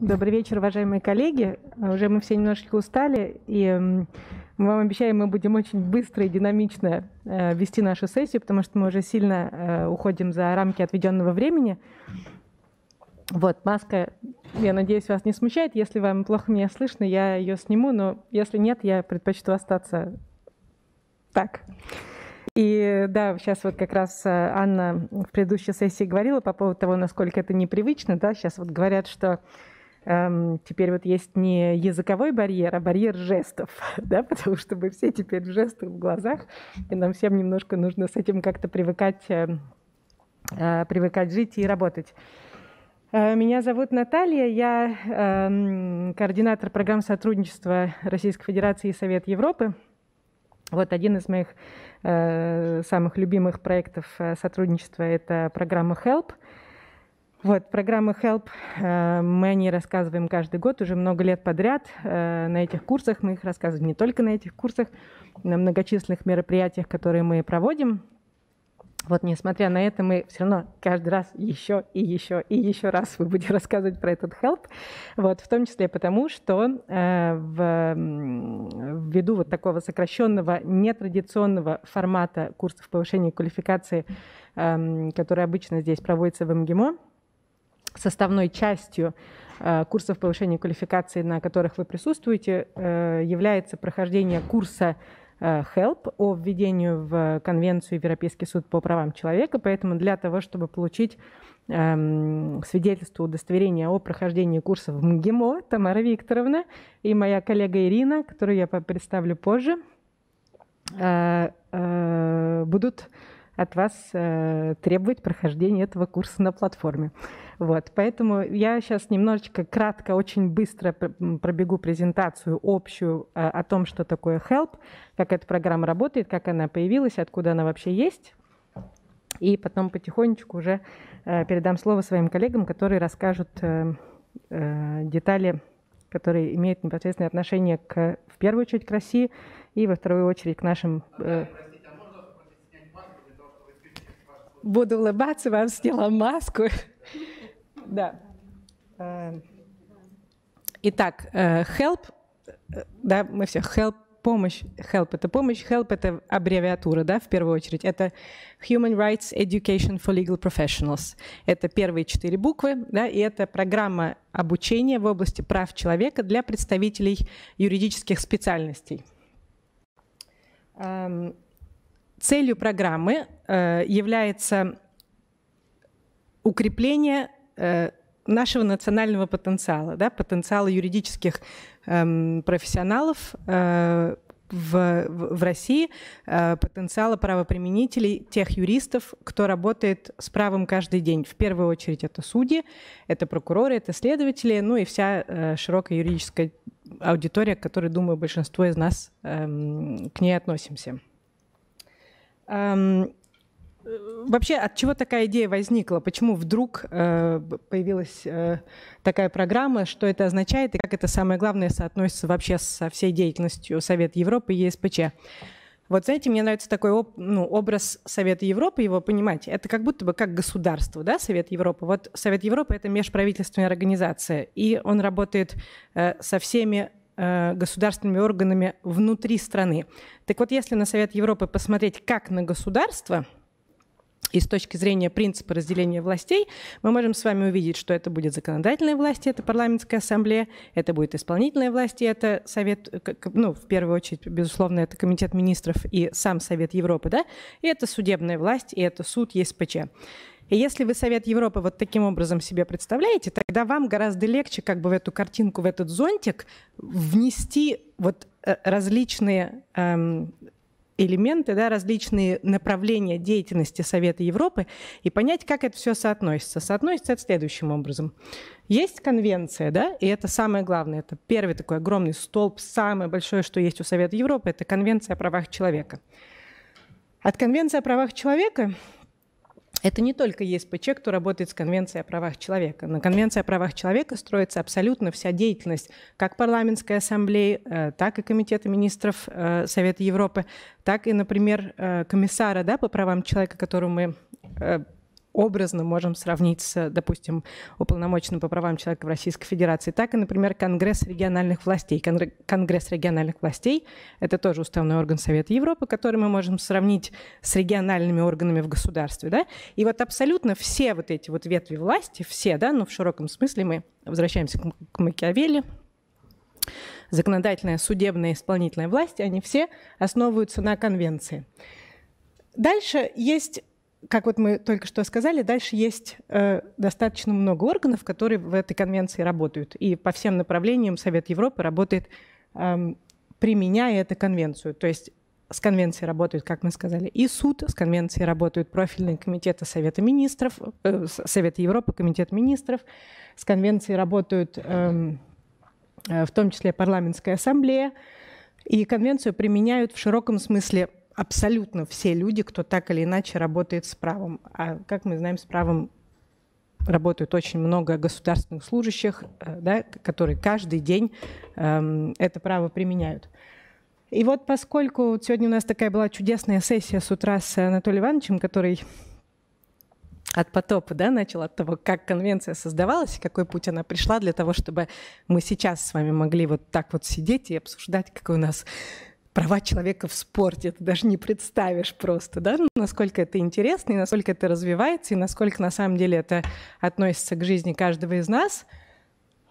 Добрый вечер, уважаемые коллеги. Э, уже мы все немножечко устали, и мы вам обещаем, мы будем очень быстро и динамично э, вести нашу сессию, потому что мы уже сильно э, уходим за рамки отведенного времени. Вот, маска, я надеюсь, вас не смущает. Если вам плохо меня слышно, я ее сниму, но если нет, я предпочту остаться так. И да, сейчас вот как раз э, Анна в предыдущей сессии говорила по поводу того, насколько это непривычно, да, сейчас вот говорят, что эм, теперь вот есть не языковой барьер, а барьер жестов, да, потому что мы все теперь в жестах, в глазах, и нам всем немножко нужно с этим как-то привыкать, эм, э, привыкать жить и работать. Э, меня зовут Наталья, я эм, координатор программ сотрудничества Российской Федерации и Совет Европы. Вот один из моих Э, самых любимых проектов э, сотрудничества – это программа HELP. Вот, программа HELP, э, мы о ней рассказываем каждый год, уже много лет подряд на этих курсах. Мы их рассказываем не только на этих курсах, на многочисленных мероприятиях, которые мы проводим – вот несмотря на это, мы все равно каждый раз еще и еще и еще раз вы будете рассказывать про этот help, вот, в том числе потому, что э, в, ввиду вот такого сокращенного, нетрадиционного формата курсов повышения квалификации, э, эм, который обычно здесь проводится в МГИМО, составной частью э, курсов повышения квалификации, на которых вы присутствуете, э, является прохождение курса Э, help о введении в Конвенцию Европейский суд по правам человека, поэтому для того, чтобы получить эм, свидетельство удостоверения о прохождении курсов в МГИМО Тамара Викторовна и моя коллега Ирина, которую я представлю позже, э, э, будут от вас требовать прохождения этого курса на платформе. Вот, поэтому я сейчас немножечко кратко, очень быстро пробегу презентацию общую э, о том, что такое HELP, как эта программа работает, как она появилась, откуда она вообще есть. И потом потихонечку уже э, передам слово своим коллегам, которые расскажут э, детали, которые имеют непосредственное отношение к, в первую очередь к России и во вторую очередь к нашим... А Буду улыбаться, вам сняла маску. Да. Э, итак, э, help, э, да, мы все help помощь, help это помощь, help это аббревиатура, да, в первую очередь. Это Human Rights Education for Legal Professionals. Это первые четыре буквы, да, и это программа обучения в области прав человека для представителей юридических специальностей. Эм, целью программы является укрепление Э, нашего национального потенциала, да, потенциала юридических эм, профессионалов э, в, в России, э, потенциала правоприменителей, тех юристов, кто работает с правом каждый день. В первую очередь это судьи, это прокуроры, это следователи, ну и вся э, широкая юридическая аудитория, к которой, думаю, большинство из нас эм, к ней относимся. Эм, вообще от чего такая идея возникла? Почему вдруг э, появилась э, такая программа? Что это означает и как это самое главное соотносится вообще со всей деятельностью Совета Европы и ЕСПЧ? Вот знаете, мне нравится такой ну, образ Совета Европы, его понимать. Это как будто бы как государство, да, Совет Европы. Вот Совет Европы — это межправительственная организация, и он работает э, со всеми э, государственными органами внутри страны. Так вот, если на Совет Европы посмотреть как на государство — и с точки зрения принципа разделения властей, мы можем с вами увидеть, что это будет законодательная власть, это парламентская ассамблея, это будет исполнительная власть, и это совет, э, ну, в первую очередь, безусловно, это комитет министров и сам Совет Европы, да, и это судебная власть, и это суд ЕСПЧ. И если вы Совет Европы вот таким образом себе представляете, тогда вам гораздо легче как бы в эту картинку, в этот зонтик внести вот э, различные эм, элементы, да, различные направления деятельности Совета Европы и понять, как это все соотносится. Соотносится это следующим образом. Есть конвенция, да, и это самое главное, это первый такой огромный столб, самое большое, что есть у Совета Европы, это конвенция о правах человека. От конвенции о правах человека это не только ЕСПЧ, кто работает с Конвенцией о правах человека. На Конвенции о правах человека строится абсолютно вся деятельность как парламентской ассамблеи, э, так и Комитета министров э, Совета Европы, так и, например, э, комиссара да, по правам человека, которого мы образно можем сравнить с, допустим, уполномоченным по правам человека в Российской Федерации, так и, например, Конгресс региональных властей. Конгресс региональных властей – это тоже уставной орган Совета Европы, который мы можем сравнить с региональными органами в государстве. Да? И вот абсолютно все вот эти вот ветви власти, все, да, ну, в широком смысле мы возвращаемся к, к Макиавелли, законодательная, судебная, исполнительная власть, они все основываются на конвенции. Дальше есть как вот мы только что сказали, дальше есть э, достаточно много органов, которые в этой конвенции работают. И по всем направлениям Совет Европы работает, э, применяя эту конвенцию. То есть с конвенцией работают, как мы сказали, и суд, с конвенцией работают профильные комитеты Совета министров, э, Совета Европы, Комитет министров, с конвенцией работают эм, э, в том числе парламентская ассамблея, и конвенцию применяют в широком смысле абсолютно все люди, кто так или иначе работает с правом. А как мы знаем, с правом работают очень много государственных служащих, э, да, которые каждый день э, это право применяют. И вот поскольку сегодня у нас такая была чудесная сессия с утра с Анатолием Ивановичем, который от потопа, да, начал от того, как конвенция создавалась, какой путь она пришла для того, чтобы мы сейчас с вами могли вот так вот сидеть и обсуждать, какой у нас права человека в спорте. Ты даже не представишь просто, да, насколько это интересно, и насколько это развивается, и насколько на самом деле это относится к жизни каждого из нас.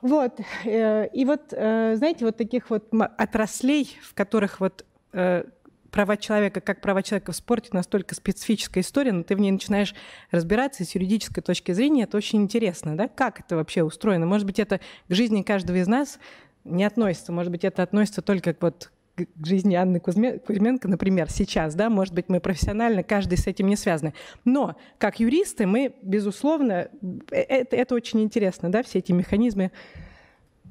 Вот. Э, и вот, э, знаете, вот таких вот отраслей, в которых вот э, права человека, как права человека в спорте, настолько специфическая история, но ты в ней начинаешь разбираться, с юридической точки зрения это очень интересно, да, как это вообще устроено. Может быть, это к жизни каждого из нас не относится, может быть, это относится только вот к жизни Анны Кузьменко, например, сейчас, да, может быть, мы профессионально, каждый с этим не связаны. Но как юристы мы, безусловно, э, э, это, это очень интересно, да, все эти механизмы,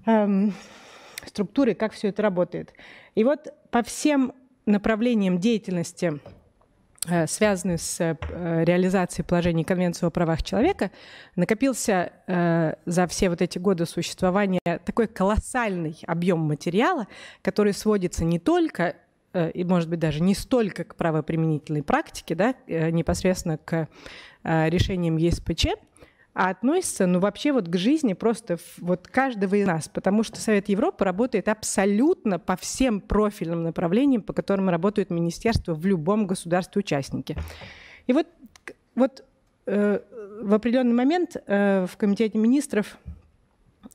эм, структуры, как все это работает. И вот по всем направлениям деятельности – Э, связанный с э, э, реализацией положений Конвенции о правах человека, накопился за все вот эти годы существования такой колоссальный объем материала, который сводится не только и, может быть, даже не столько к правоприменительной практике, да, непосредственно к решениям ЕСПЧ – а относится, ну, вообще вот к жизни просто вот каждого из нас, потому что Совет Европы работает абсолютно по всем профильным направлениям, по которым работают министерства в любом государстве-участнике. И вот, вот э, в определенный момент э, в Комитете министров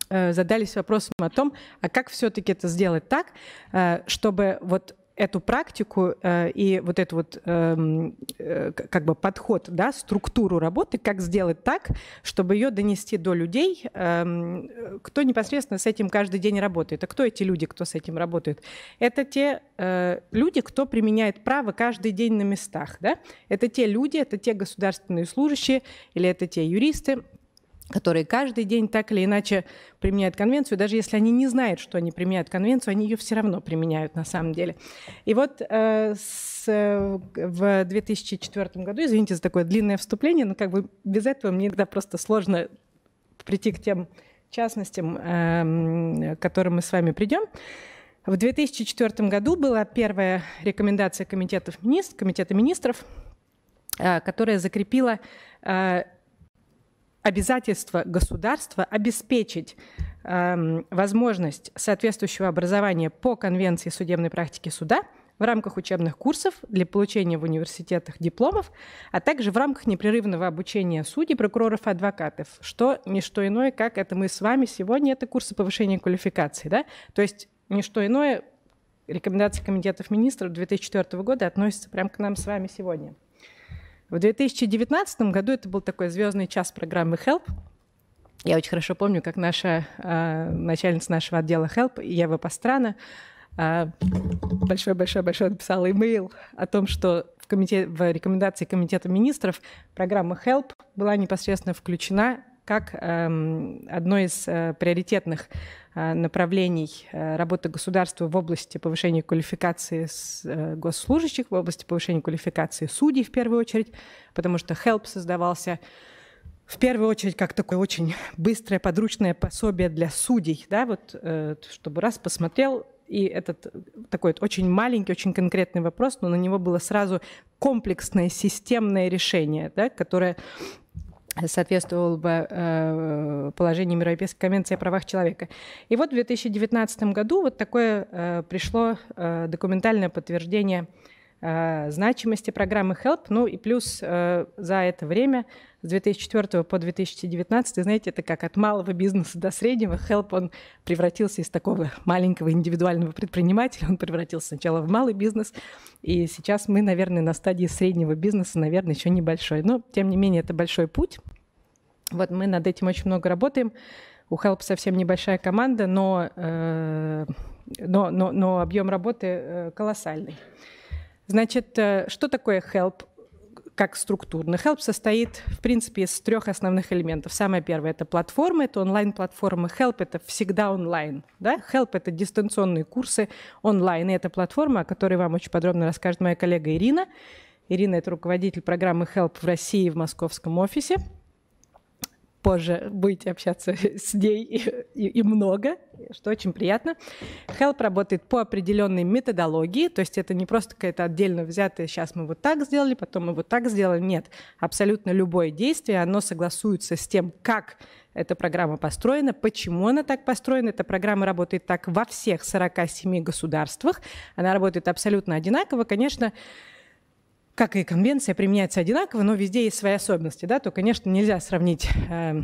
э, задались вопросом о том, а как все-таки это сделать так, э, чтобы вот эту практику э, и вот этот вот эм, э, э, как бы подход, да, структуру работы, как сделать так, чтобы ее донести до людей, э, кто непосредственно с этим каждый день работает. А кто эти люди, кто с этим работает? Это те э, люди, кто применяет право каждый день на местах, да? Это те люди, это те государственные служащие или это те юристы, которые каждый день так или иначе применяют конвенцию, даже если они не знают, что они применяют конвенцию, они ее все равно применяют на самом деле. И вот э, с, э, в 2004 году, извините за такое длинное вступление, но как бы без этого мне иногда просто сложно прийти к тем частностям, э, к которым мы с вами придем. В 2004 году была первая рекомендация комитетов министр, комитета министров, э, которая закрепила э, обязательство государства обеспечить эм, возможность соответствующего образования по конвенции судебной практики суда в рамках учебных курсов для получения в университетах дипломов, а также в рамках непрерывного обучения судей, прокуроров и адвокатов, что не что иное, как это мы с вами сегодня, это курсы повышения квалификации. Да? То есть не что иное, рекомендации комитетов министров 2004 года относятся прямо к нам с вами сегодня. В 2019 году это был такой звездный час программы Help. Я очень хорошо помню, как наша э, начальница нашего отдела Help, Ева Пастрана, большой-большой-большой написала имейл о том, что в, комитет, в рекомендации Комитета министров программа HELP была непосредственно включена как эм, одно из э, приоритетных э, направлений э, работы государства в области повышения квалификации госслужащих, в области повышения квалификации судей в первую очередь, потому что HELP создавался в первую очередь как такое очень быстрое подручное пособие для судей, да, вот чтобы раз посмотрел, и этот такой вот очень маленький, очень конкретный вопрос, но на него было сразу комплексное, системное решение, да, которое соответствовал бы э, положению Европейской конвенции о правах человека. И вот в 2019 году вот такое э, пришло э, документальное подтверждение э, Э, значимости программы HELP. Ну и плюс э, за это время, с 2004 по 2019, знаете, это как от малого бизнеса до среднего, HELP, он превратился из такого маленького индивидуального предпринимателя, он превратился сначала в малый бизнес, и сейчас мы, наверное, на стадии среднего бизнеса, наверное, еще небольшой. Но, тем не менее, это большой путь. Вот мы над этим очень много работаем. У Help совсем небольшая команда, но, э, но, но, но объем работы колоссальный. Значит, э, что такое help? как структурно. Help состоит, в принципе, из трех основных элементов. Самое первое – это платформа, это онлайн-платформа. Help – это всегда онлайн. Да? Help – это дистанционные курсы онлайн. И это платформа, о которой вам очень подробно расскажет моя коллега Ирина. Ирина – это руководитель программы Help в России в московском офисе позже будете общаться с ней и, и, и много, что очень приятно. Help работает по определенной методологии, то есть это не просто какая-то отдельно взятая, сейчас мы вот так сделали, потом мы вот так сделали. Нет, абсолютно любое действие, оно согласуется с тем, как эта программа построена, почему она так построена. Эта программа работает так во всех 47 государствах, она работает абсолютно одинаково. Конечно, как и конвенция, применяется одинаково, но везде есть свои особенности, да, то, конечно, нельзя сравнить э,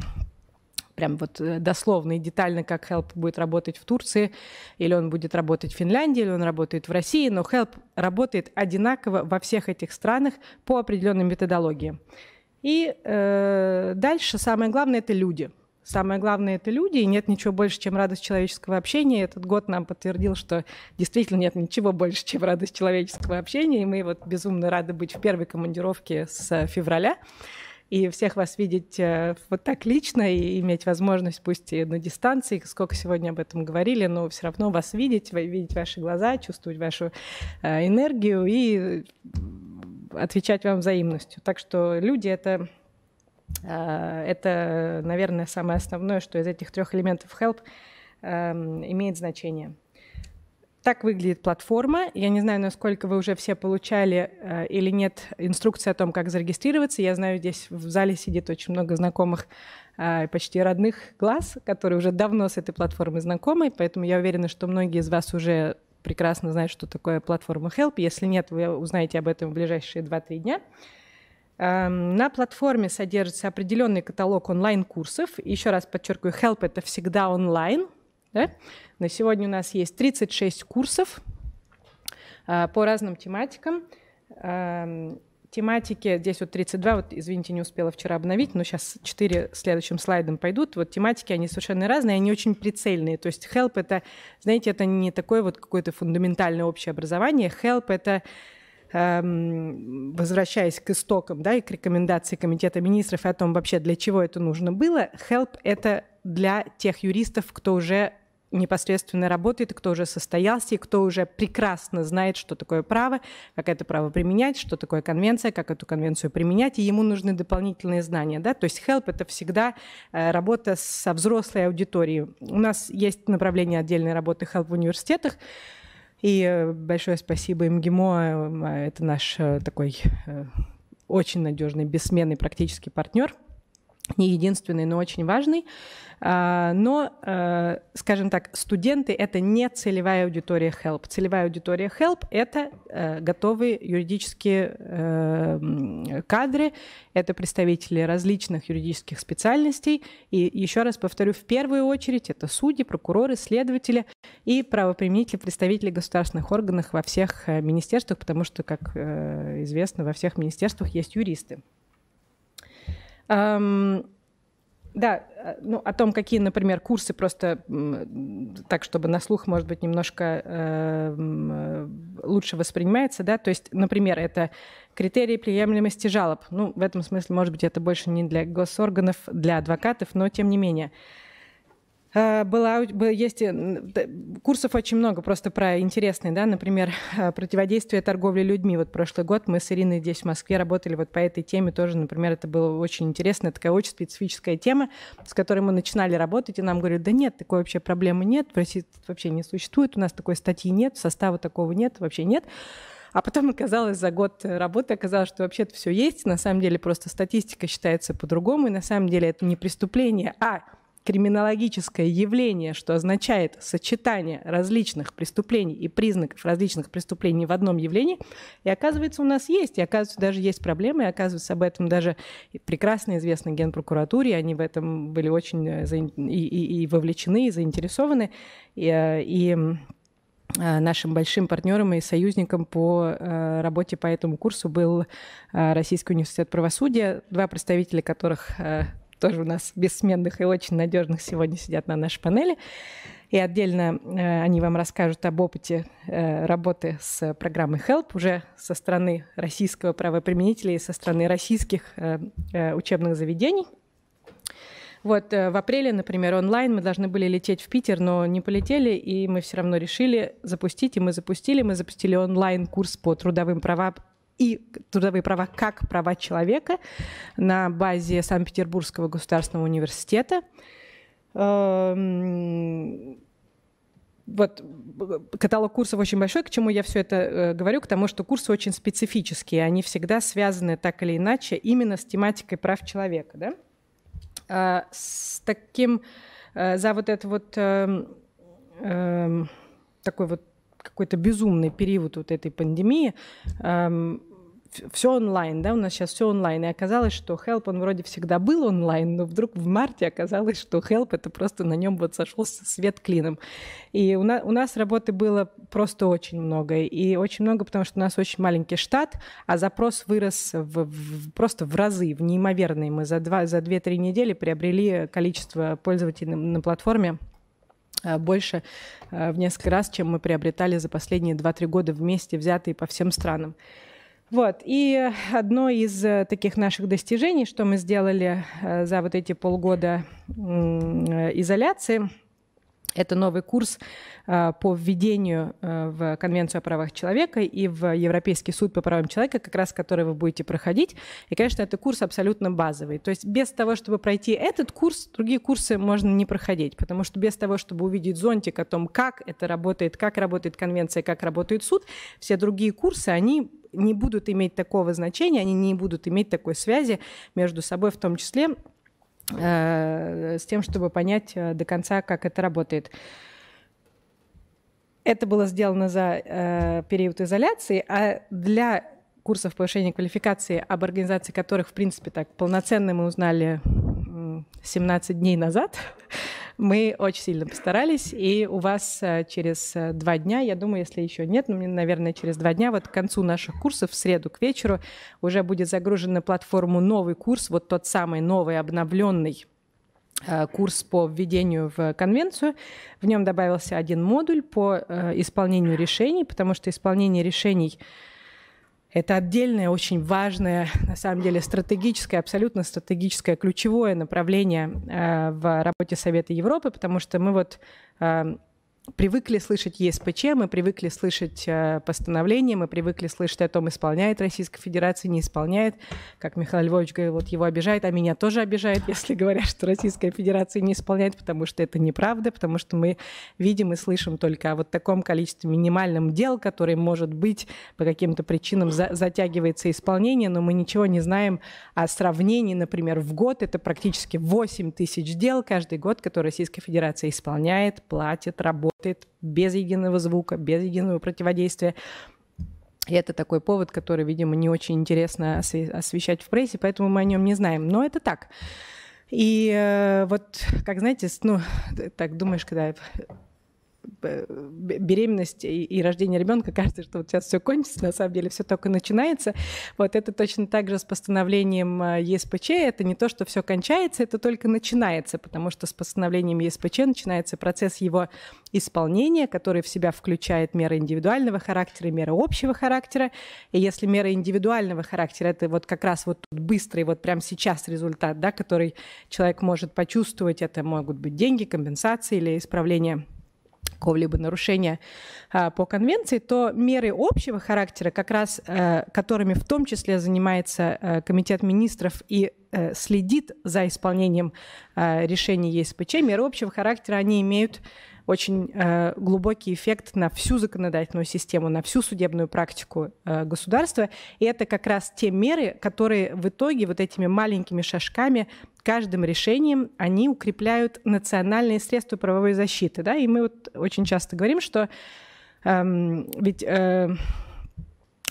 прям вот э, дословно и детально, как Help будет работать в Турции, или он будет работать в Финляндии, или он работает в России, но Help работает одинаково во всех этих странах по определенной методологии. И э, дальше самое главное – это люди – Самое главное — это люди, и нет ничего больше, чем радость человеческого общения. И этот год нам подтвердил, что действительно нет ничего больше, чем радость человеческого общения, и мы вот безумно рады быть в первой командировке с э, февраля и всех вас видеть э, вот так лично и иметь возможность, пусть и на дистанции, сколько сегодня об этом говорили, но все равно вас видеть, видеть ваши глаза, чувствовать вашу э, энергию и отвечать вам взаимностью. Так что люди — это Э, это, наверное, самое основное, что из этих трех элементов help эм, имеет значение. Так выглядит платформа. Я не знаю, насколько вы уже все получали э, или нет инструкции о том, как зарегистрироваться. Я знаю, здесь в зале сидит очень много знакомых, э, почти родных глаз, которые уже давно с этой платформой знакомы, поэтому я уверена, что многие из вас уже прекрасно знают, что такое платформа Help. Если нет, вы узнаете об этом в ближайшие 2-3 дня. Эм, на платформе содержится определенный каталог онлайн-курсов. Еще раз подчеркиваю, Help это всегда онлайн. Да? На сегодня у нас есть 36 курсов э, по разным тематикам. Эм, тематики, здесь вот 32, вот, извините, не успела вчера обновить, но сейчас 4 следующим слайдом пойдут. Вот тематики, они совершенно разные, они очень прицельные. То есть help — это, знаете, это не такое вот какое-то фундаментальное общее образование. Help — это Эм, возвращаясь к истокам да, и к рекомендации Комитета министров о том вообще, для чего это нужно было, HELP — это для тех юристов, кто уже непосредственно работает, кто уже состоялся и кто уже прекрасно знает, что такое право, как это право применять, что такое конвенция, как эту конвенцию применять, и ему нужны дополнительные знания. Да? То есть help — это всегда э, работа со взрослой аудиторией. У нас есть направление отдельной работы help в университетах, и э, большое спасибо МГИМО, э, э, это наш такой очень надежный, бессменный практический партнер – не единственный, но очень важный. А, но, э, скажем так, студенты — это не целевая аудитория HELP. Целевая аудитория HELP — это э, готовые юридические эм, кадры, это представители различных юридических специальностей. И еще раз повторю, в первую очередь это судьи, прокуроры, следователи и правоприменители, представители государственных органов во всех э, министерствах, потому что, как известно, во всех министерствах есть юристы. Да, э, ну, о том, какие, например, курсы, просто так, чтобы на слух, может быть, немножко эм, э, лучше воспринимается, да, то есть, например, это критерии приемлемости жалоб. Ну, в этом смысле, может быть, это больше не для госорганов, для адвокатов, но тем не менее. Э, была, есть курсов очень много просто про интересные, да, например, э, противодействие торговле людьми. Вот прошлый год мы с Ириной здесь в Москве работали вот по этой теме тоже, например, это было очень интересная такая очень специфическая тема, с которой мы начинали работать, и нам говорят, да нет, такой вообще проблемы нет, в России вообще не существует, у нас такой статьи нет, состава такого нет, вообще нет. А потом оказалось, за год работы оказалось, что вообще-то все есть. На самом деле просто статистика считается по-другому. И на самом деле это не преступление, а криминологическое явление, что означает сочетание различных преступлений и признаков различных преступлений в одном явлении, и оказывается, у нас есть, и оказывается, даже есть проблемы, и оказывается, об этом даже прекрасно известно Генпрокуратуре, они в этом были очень э, и, и, и вовлечены, и заинтересованы, и, э, и э, нашим большим партнером и союзником по работе по этому курсу был Российский университет правосудия, два представителя которых тоже у нас бессменных и очень надежных сегодня сидят на нашей панели. И отдельно э, они вам расскажут об опыте э, работы с программой HELP уже со стороны российского правоприменителя и со стороны российских э, э, учебных заведений. Вот э, в апреле, например, онлайн мы должны были лететь в Питер, но не полетели, и мы все равно решили запустить, и мы запустили, мы запустили онлайн-курс по трудовым правам и трудовые права как права человека на базе Санкт-Петербургского государственного университета. Эм, вот каталог курсов очень большой, к чему я все это э, говорю, к тому, что курсы очень специфические, они всегда связаны так или иначе именно с тематикой прав человека. Да? А, с таким, э, за вот это вот эм, эм, такой вот какой-то безумный период вот этой пандемии эм, все онлайн, да, у нас сейчас все онлайн. И оказалось, что Help, он вроде всегда был онлайн, но вдруг в марте оказалось, что Help это просто на нем вот сошелся свет клином. И у, на, у нас работы было просто очень много. И очень много, потому что у нас очень маленький штат, а запрос вырос в, в, просто в разы, в неимоверные. Мы за, два, за 2-3 недели приобрели количество пользователей на, на платформе Э, больше э, в несколько раз, чем мы приобретали за последние 2-3 года вместе взятые по всем странам. Вот. И э, одно из таких наших достижений, что мы сделали за вот эти полгода изоляции – это новый курс э, по введению э, в Конвенцию о правах человека и в Европейский суд по правам человека, как раз который вы будете проходить. И, конечно, это курс абсолютно базовый. То есть без того, чтобы пройти этот курс, другие курсы можно не проходить, потому что без того, чтобы увидеть зонтик о том, как это работает, как работает конвенция, как работает суд, все другие курсы, они не будут иметь такого значения, они не будут иметь такой связи между собой в том числе, Э, с тем, чтобы понять э, до конца, как это работает. Это было сделано за э, период изоляции, а для курсов повышения квалификации, об организации которых, в принципе, так полноценно мы узнали 17 дней назад. Мы очень сильно постарались, и у вас э, через э, два дня, я думаю, если еще нет, но ну, наверное, через два дня, вот к концу наших курсов, в среду к вечеру, уже будет загружен на платформу новый курс, вот тот самый новый, обновленный э, курс по введению в конвенцию. В нем добавился один модуль по исполнению решений, потому что исполнение решений это отдельное, очень важное, на самом деле, стратегическое, абсолютно стратегическое, ключевое направление э, в работе Совета Европы, потому что мы вот э, привыкли слышать ЕСПЧ, мы привыкли слышать э, постановление, мы привыкли слышать о том, исполняет Российская Федерация, не исполняет. Как Михаил Львович говорил, вот его обижает, а меня тоже обижает, если говорят, что Российская Федерация не исполняет, потому что это неправда, потому что мы видим и слышим только о вот таком количестве минимальном дел, которые, может быть, по каким-то причинам за затягивается исполнение, но мы ничего не знаем о сравнении, например, в год это практически 8 тысяч дел каждый год, которые Российская Федерация исполняет, платит, работает работает без единого звука, без единого противодействия. И это такой повод, который, видимо, не очень интересно освещать в прессе, поэтому мы о нем не знаем. Но это так. И э, вот, как знаете, ну, так думаешь, когда беременность и, и рождение ребенка, кажется, что вот сейчас все кончится, на самом деле все только начинается. Вот это точно так же с постановлением э, ЕСПЧ, это не то, что все кончается, это только начинается, потому что с постановлением ЕСПЧ начинается процесс его исполнения, который в себя включает меры индивидуального характера и меры общего характера. И если меры индивидуального характера, это вот как раз вот тут быстрый, вот прямо сейчас результат, да, который человек может почувствовать, это могут быть деньги, компенсации или исправление какого-либо нарушения а, по конвенции, то меры общего характера, как раз а, которыми в том числе занимается а, комитет министров и э, следит за исполнением решений ЕСПЧ, меры общего характера, они имеют очень э, глубокий эффект на всю законодательную систему, на всю судебную практику э, государства. И это как раз те меры, которые в итоге вот этими маленькими шажками каждым решением они укрепляют национальные средства правовой защиты. Да? И мы вот очень часто говорим, что эм, ведь э,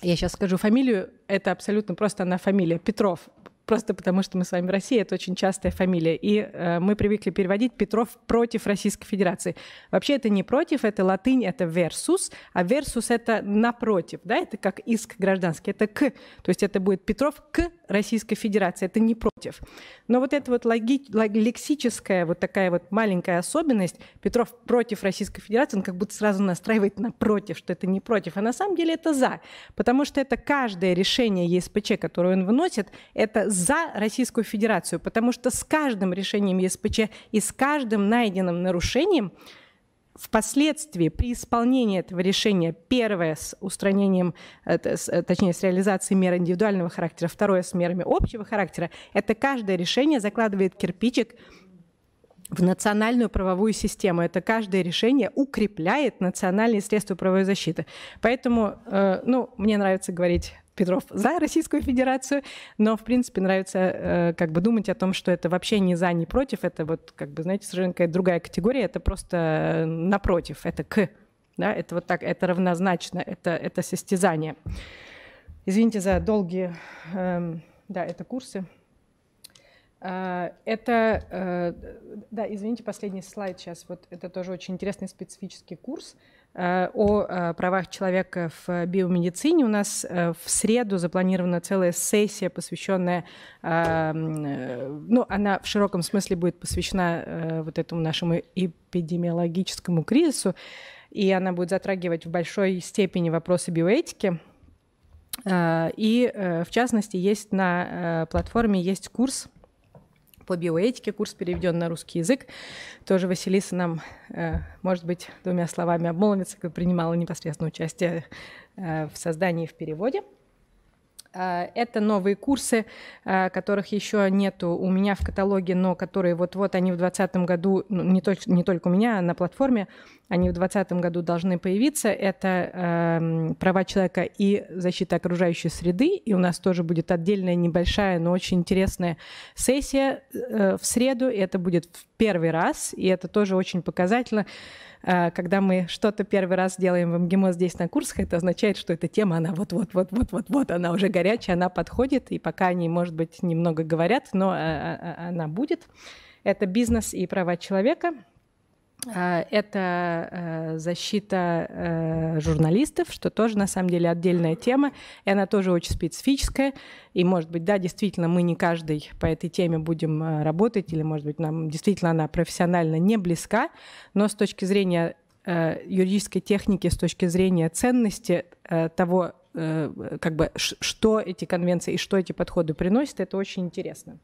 я сейчас скажу фамилию, это абсолютно просто она фамилия Петров просто потому что мы с вами в России, это очень частая фамилия. И э, мы привыкли переводить Петров против Российской Федерации. Вообще это не против, это латынь, это versus, а versus это напротив, да, это как иск гражданский, это к. То есть это будет Петров к Российской Федерации. Это не против. Но вот эта вот логи, лексическая вот такая вот маленькая особенность, Петров против Российской Федерации, он как будто сразу настраивает на против, что это не против. А на самом деле это за. Потому что это каждое решение ЕСПЧ, которое он выносит, это за Российскую Федерацию. Потому что с каждым решением ЕСПЧ и с каждым найденным нарушением Впоследствии при исполнении этого решения, первое с устранением, э, точнее с реализацией мер индивидуального характера, второе с мерами общего характера, это каждое решение закладывает кирпичик в национальную правовую систему. Это каждое решение укрепляет национальные средства правовой защиты. Поэтому, э, ну, мне нравится говорить Петров за Российскую Федерацию, но, в принципе, нравится э, как бы думать о том, что это вообще не за, не против, это вот, как бы, знаете, совершенно какая-то другая категория, это просто э, напротив, это к, да, это вот так, это равнозначно, это, это состязание. Извините за долгие, э, да, это курсы. Э, это, э, да, извините, последний слайд сейчас, вот это тоже очень интересный специфический курс, э, Э, о э, правах человека в биомедицине. У нас э, в среду запланирована целая сессия, посвященная, ну, она в широком смысле будет посвящена вот этому нашему эпидемиологическому кризису, и она будет затрагивать в большой степени вопросы биоэтики. И, в частности, есть на платформе есть курс по биоэтике, курс переведен на русский язык. Тоже Василиса нам, э, может быть, двумя словами обмолвится, как принимала непосредственно участие э, в создании и в переводе. А, это новые курсы, а, которых еще нету у меня в каталоге, но которые вот-вот они в 2020 году, ну, не только, не только у меня, а на платформе, они в 2020 году должны появиться. Это э, права человека и защита окружающей среды. И у нас тоже будет отдельная небольшая, но очень интересная сессия э, в среду. И это будет в первый раз, и это тоже очень показательно. А, когда мы что-то первый раз делаем в МГИМО здесь на курсах, это означает, что эта тема, она вот-вот-вот-вот-вот, она уже горячая, она подходит, и пока они, может быть, немного говорят, но а, а, она будет. Это бизнес и права человека — а, это э, защита э, журналистов, что тоже на самом деле отдельная тема, и она тоже очень специфическая. И, может быть, да, действительно, мы не каждый по этой теме будем э, работать, или, может быть, нам действительно она профессионально не близка, но с точки зрения юридической техники, с точки зрения ценности того, как бы, что эти конвенции и что эти подходы приносят, это очень интересно.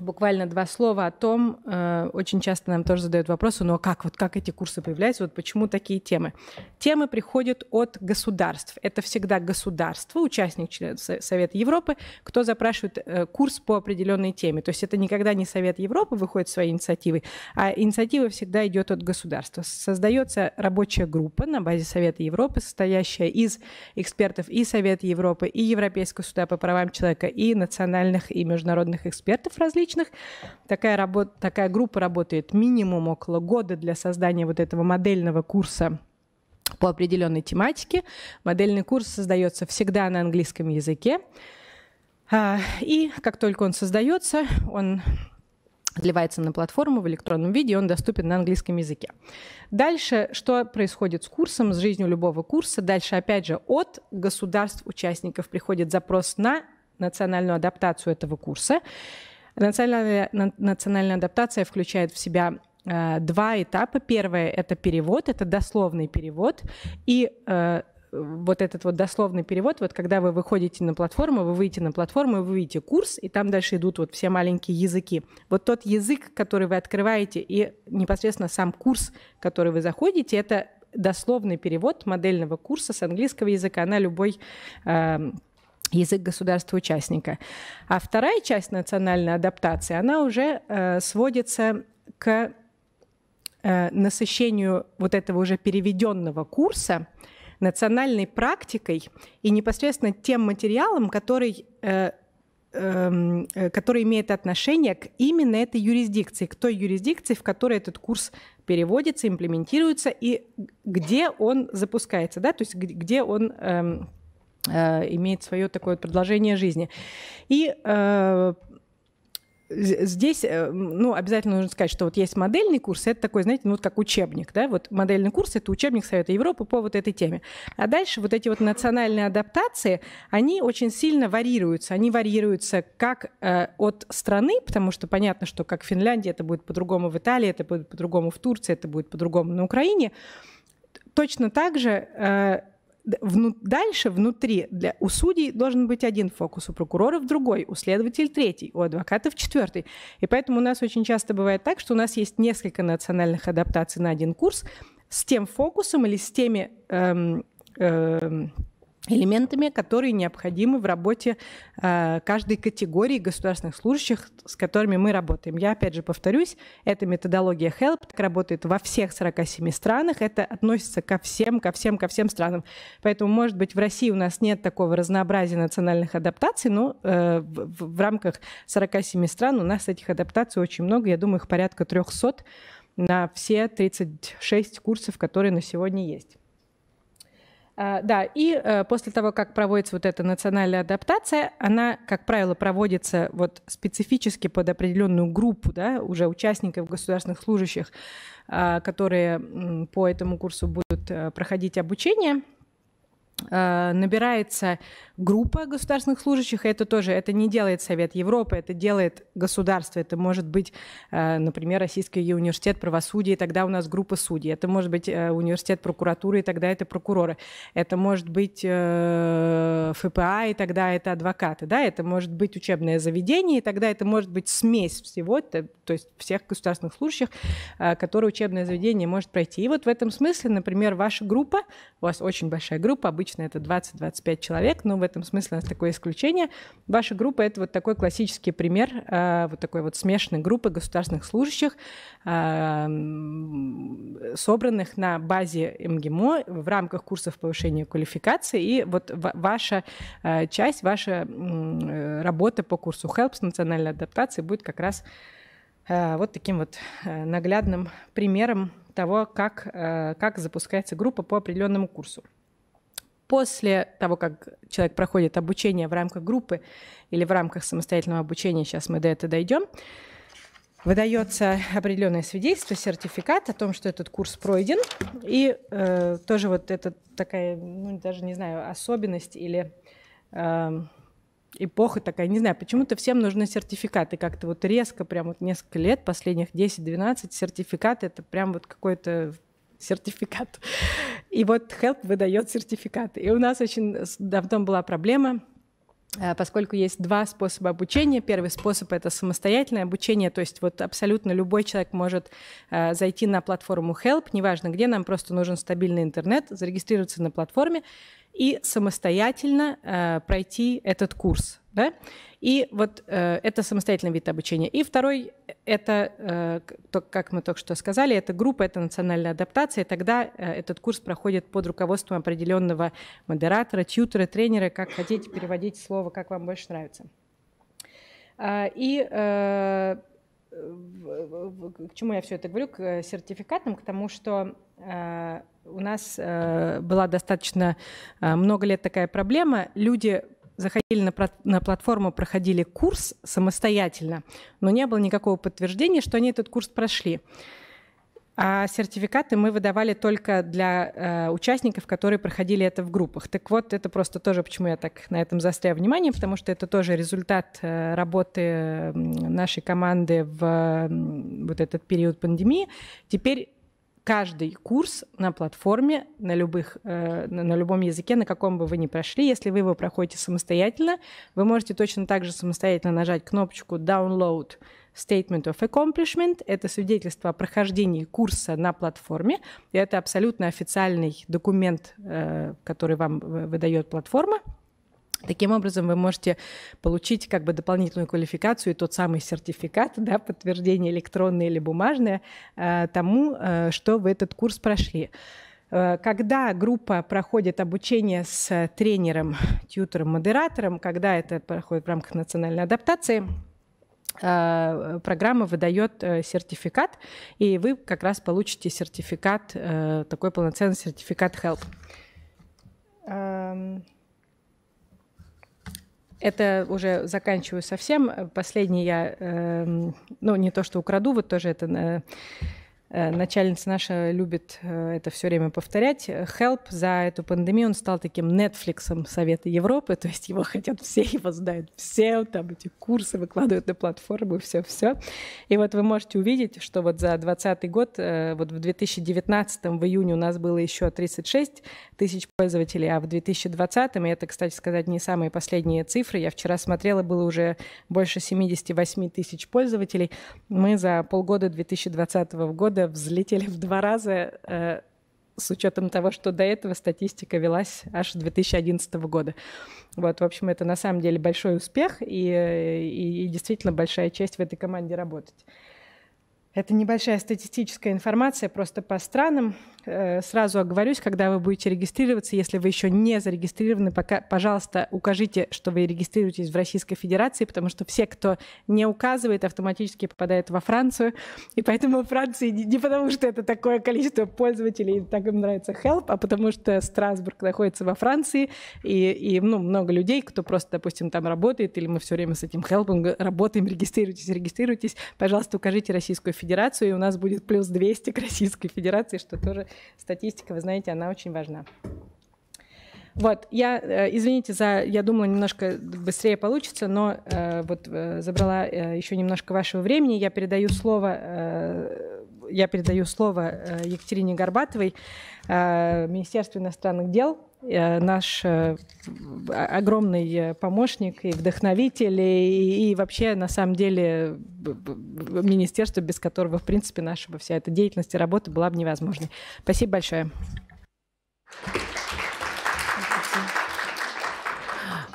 Буквально два слова о том, э, очень часто нам тоже задают вопросы, ну а как, вот как эти курсы появляются, вот почему такие темы? Темы приходят от государств. Это всегда государство, участник Совета Европы, кто запрашивает э, курс по определенной теме. То есть это никогда не Совет Европы выходит своей инициативой, а инициатива всегда идет от государства. Создается рабочая группа на базе Совета Европы, состоящая из экспертов и Совета Европы, и Европейского суда по правам человека, и национальных и международных экспертов различных, различных. Такая, работа, такая группа работает минимум около года для создания вот этого модельного курса по определенной тематике. Модельный курс создается всегда на английском языке. А, и как только он создается, он отливается на платформу в электронном виде, он доступен на английском языке. Дальше, что происходит с курсом, с жизнью любого курса? Дальше, опять же, от государств-участников приходит запрос на национальную адаптацию этого курса. Национальная, национальная адаптация включает в себя э, два этапа. Первое – это перевод, это дословный перевод. И э, вот этот вот дословный перевод, вот когда вы выходите на платформу, вы выйдете на платформу, вы видите курс, и там дальше идут вот все маленькие языки. Вот тот язык, который вы открываете, и непосредственно сам курс, который вы заходите, это дословный перевод модельного курса с английского языка на любой э, язык государства-участника. А вторая часть национальной адаптации, она уже э, сводится к э, насыщению вот этого уже переведенного курса национальной практикой и непосредственно тем материалом, который э, эм, э который имеет отношение к именно этой юрисдикции, к той юрисдикции, в которой этот курс переводится, имплементируется и где он запускается, да, то есть где он эм, Э, имеет свое такое продолжение жизни. И э, Здесь, э, ну, обязательно нужно сказать, что вот есть модельный курс, это такой, знаете, ну, как учебник, да, вот модельный курс – это учебник Совета Европы по вот этой теме. А дальше вот эти вот национальные адаптации, они очень сильно варьируются. Они варьируются как э, от страны, потому что понятно, что как в Финляндии это будет по-другому в Италии, это будет по-другому в Турции, это будет по-другому на Украине. Точно так же э, вну, дальше внутри для, у судей должен быть один фокус, у прокуроров другой, у следователей третий, у адвокатов четвертый. И поэтому у нас очень часто бывает так, что у нас есть несколько национальных адаптаций на один курс с тем фокусом или с теми... Эм, эм, элементами, которые необходимы в работе э, каждой категории государственных служащих, с которыми мы работаем. Я опять же повторюсь, эта методология HELP работает во всех 47 странах, это относится ко всем, ко всем, ко всем странам. Поэтому, может быть, в России у нас нет такого разнообразия национальных адаптаций, но э, в, в рамках 47 стран у нас этих адаптаций очень много, я думаю, их порядка 300 на все 36 курсов, которые на сегодня есть. А, да, и э, после того, как проводится вот эта национальная адаптация, она, как правило, проводится вот специфически под определенную группу да, уже участников государственных служащих, а, которые по этому курсу будут э, проходить обучение – Э, набирается группа государственных служащих, это тоже, это не делает Совет Европы, это делает государство, это может быть, э, например, Российский университет правосудия, и тогда у нас группа судей, это может быть э, университет прокуратуры, и тогда это прокуроры, это может быть ФПА, и тогда это адвокаты, да, это может быть учебное заведение, и тогда это может быть смесь всего, то есть всех государственных служащих, которые учебное заведение может пройти. И вот в этом смысле, например, ваша группа, у вас очень большая группа, обычно обычно это 20-25 человек, но в этом смысле у нас такое исключение. Ваша группа — это вот такой классический пример а, вот такой вот смешанной группы государственных служащих, а, собранных на базе МГИМО в рамках курсов повышения квалификации. И вот ваша а, часть, ваша работа по курсу HELPS национальной адаптации будет как раз вот таким вот наглядным примером того, как, как запускается группа по определенному курсу после того, как человек проходит обучение в рамках группы или в рамках самостоятельного обучения, сейчас мы до этого дойдем, выдается определенное свидетельство, сертификат о том, что этот курс пройден. И э, тоже вот это такая, ну даже не знаю, особенность или э, эпоха такая, не знаю, почему-то всем нужны сертификаты, как-то вот резко, прям вот несколько лет, последних 10-12, сертификат это прям вот какой-то сертификат. И вот Help выдает сертификат. И у нас очень давно была проблема, э, поскольку есть два способа обучения. Первый способ — это самостоятельное обучение, то есть вот абсолютно любой человек может э, зайти на платформу Help, неважно где, нам просто нужен стабильный интернет, зарегистрироваться на платформе и самостоятельно э, пройти этот курс да? И вот э, это самостоятельный вид обучения. И второй – это, э, то, как мы только что сказали, это группа, это национальная адаптация. И тогда э, этот курс проходит под руководством определенного модератора, тьютера, тренера, как хотите, переводить слово, как вам больше нравится. Э, и э, к чему я все это говорю? К сертификатам, к тому, что э, у нас э, была достаточно э, много лет такая проблема. Люди заходили на, на платформу, проходили курс самостоятельно, но не было никакого подтверждения, что они этот курс прошли. А сертификаты мы выдавали только для э, участников, которые проходили это в группах. Так вот, это просто тоже, почему я так на этом застряю внимание, потому что это тоже результат э, работы нашей команды в э, вот этот период пандемии. Теперь каждый курс на платформе, на, любых, э, на любом языке, на каком бы вы ни прошли. Если вы его проходите самостоятельно, вы можете точно также самостоятельно нажать кнопочку «Download Statement of Accomplishment». Это свидетельство о прохождении курса на платформе. И это абсолютно официальный документ, э, который вам выдает платформа. Таким образом, вы можете получить как бы дополнительную квалификацию и тот самый сертификат, да, подтверждение электронное или бумажное э, тому, э, что вы этот курс прошли. Э, когда группа проходит обучение с тренером, тьютером, модератором, когда это проходит в рамках национальной адаптации, программа выдает сертификат, и вы как раз получите сертификат, такой полноценный сертификат HELP. Эм, это уже заканчиваю совсем. Последний я, э, ну не то что украду, вот тоже это э, Э, начальница наша любит э, это все время повторять. Э, Help за эту пандемию, он стал таким Netflix Совета Европы, то есть его хотят все, его знают все, там эти курсы выкладывают на платформы, все-все. И вот вы можете увидеть, что вот за 2020 год, вот в 2019 в июне у нас было еще 36 тысяч пользователей, а в 2020, и это, кстати сказать, не самые последние цифры, я вчера смотрела, было уже больше 78 тысяч пользователей, мы за полгода 2020 года взлетели в два раза э, с учетом того, что до этого статистика велась аж 2011 года. Вот, в общем, это на самом деле большой успех и, э, и, и действительно большая честь в этой команде работать. Это небольшая статистическая информация просто по странам. Э, сразу оговорюсь, когда вы будете регистрироваться, если вы еще не зарегистрированы, пока, пожалуйста, укажите, что вы регистрируетесь в Российской Федерации, потому что все, кто не указывает, автоматически попадают во Францию. И поэтому во Франции не потому, что это такое количество пользователей, и так им нравится help, а потому что Страсбург находится во Франции, и, и ну, много людей, кто просто, допустим, там работает, или мы все время с этим help работаем, регистрируйтесь, регистрируйтесь. Пожалуйста, укажите Российскую Федерацию Федерацию, и у нас будет плюс 200 к Российской Федерации, что тоже статистика, вы знаете, она очень важна. Вот, я, э, извините за, я думала, немножко быстрее получится, но э, вот э, забрала э, еще немножко вашего времени. Я передаю слово, э, я передаю слово э, Екатерине Горбатовой, э, Министерству иностранных дел. Э, наш э, огромный э, помощник и вдохновитель, и, и вообще, на самом деле, министерство, без которого, в принципе, наша бы вся эта деятельность и работа была бы невозможной. Спасибо большое. Thank you.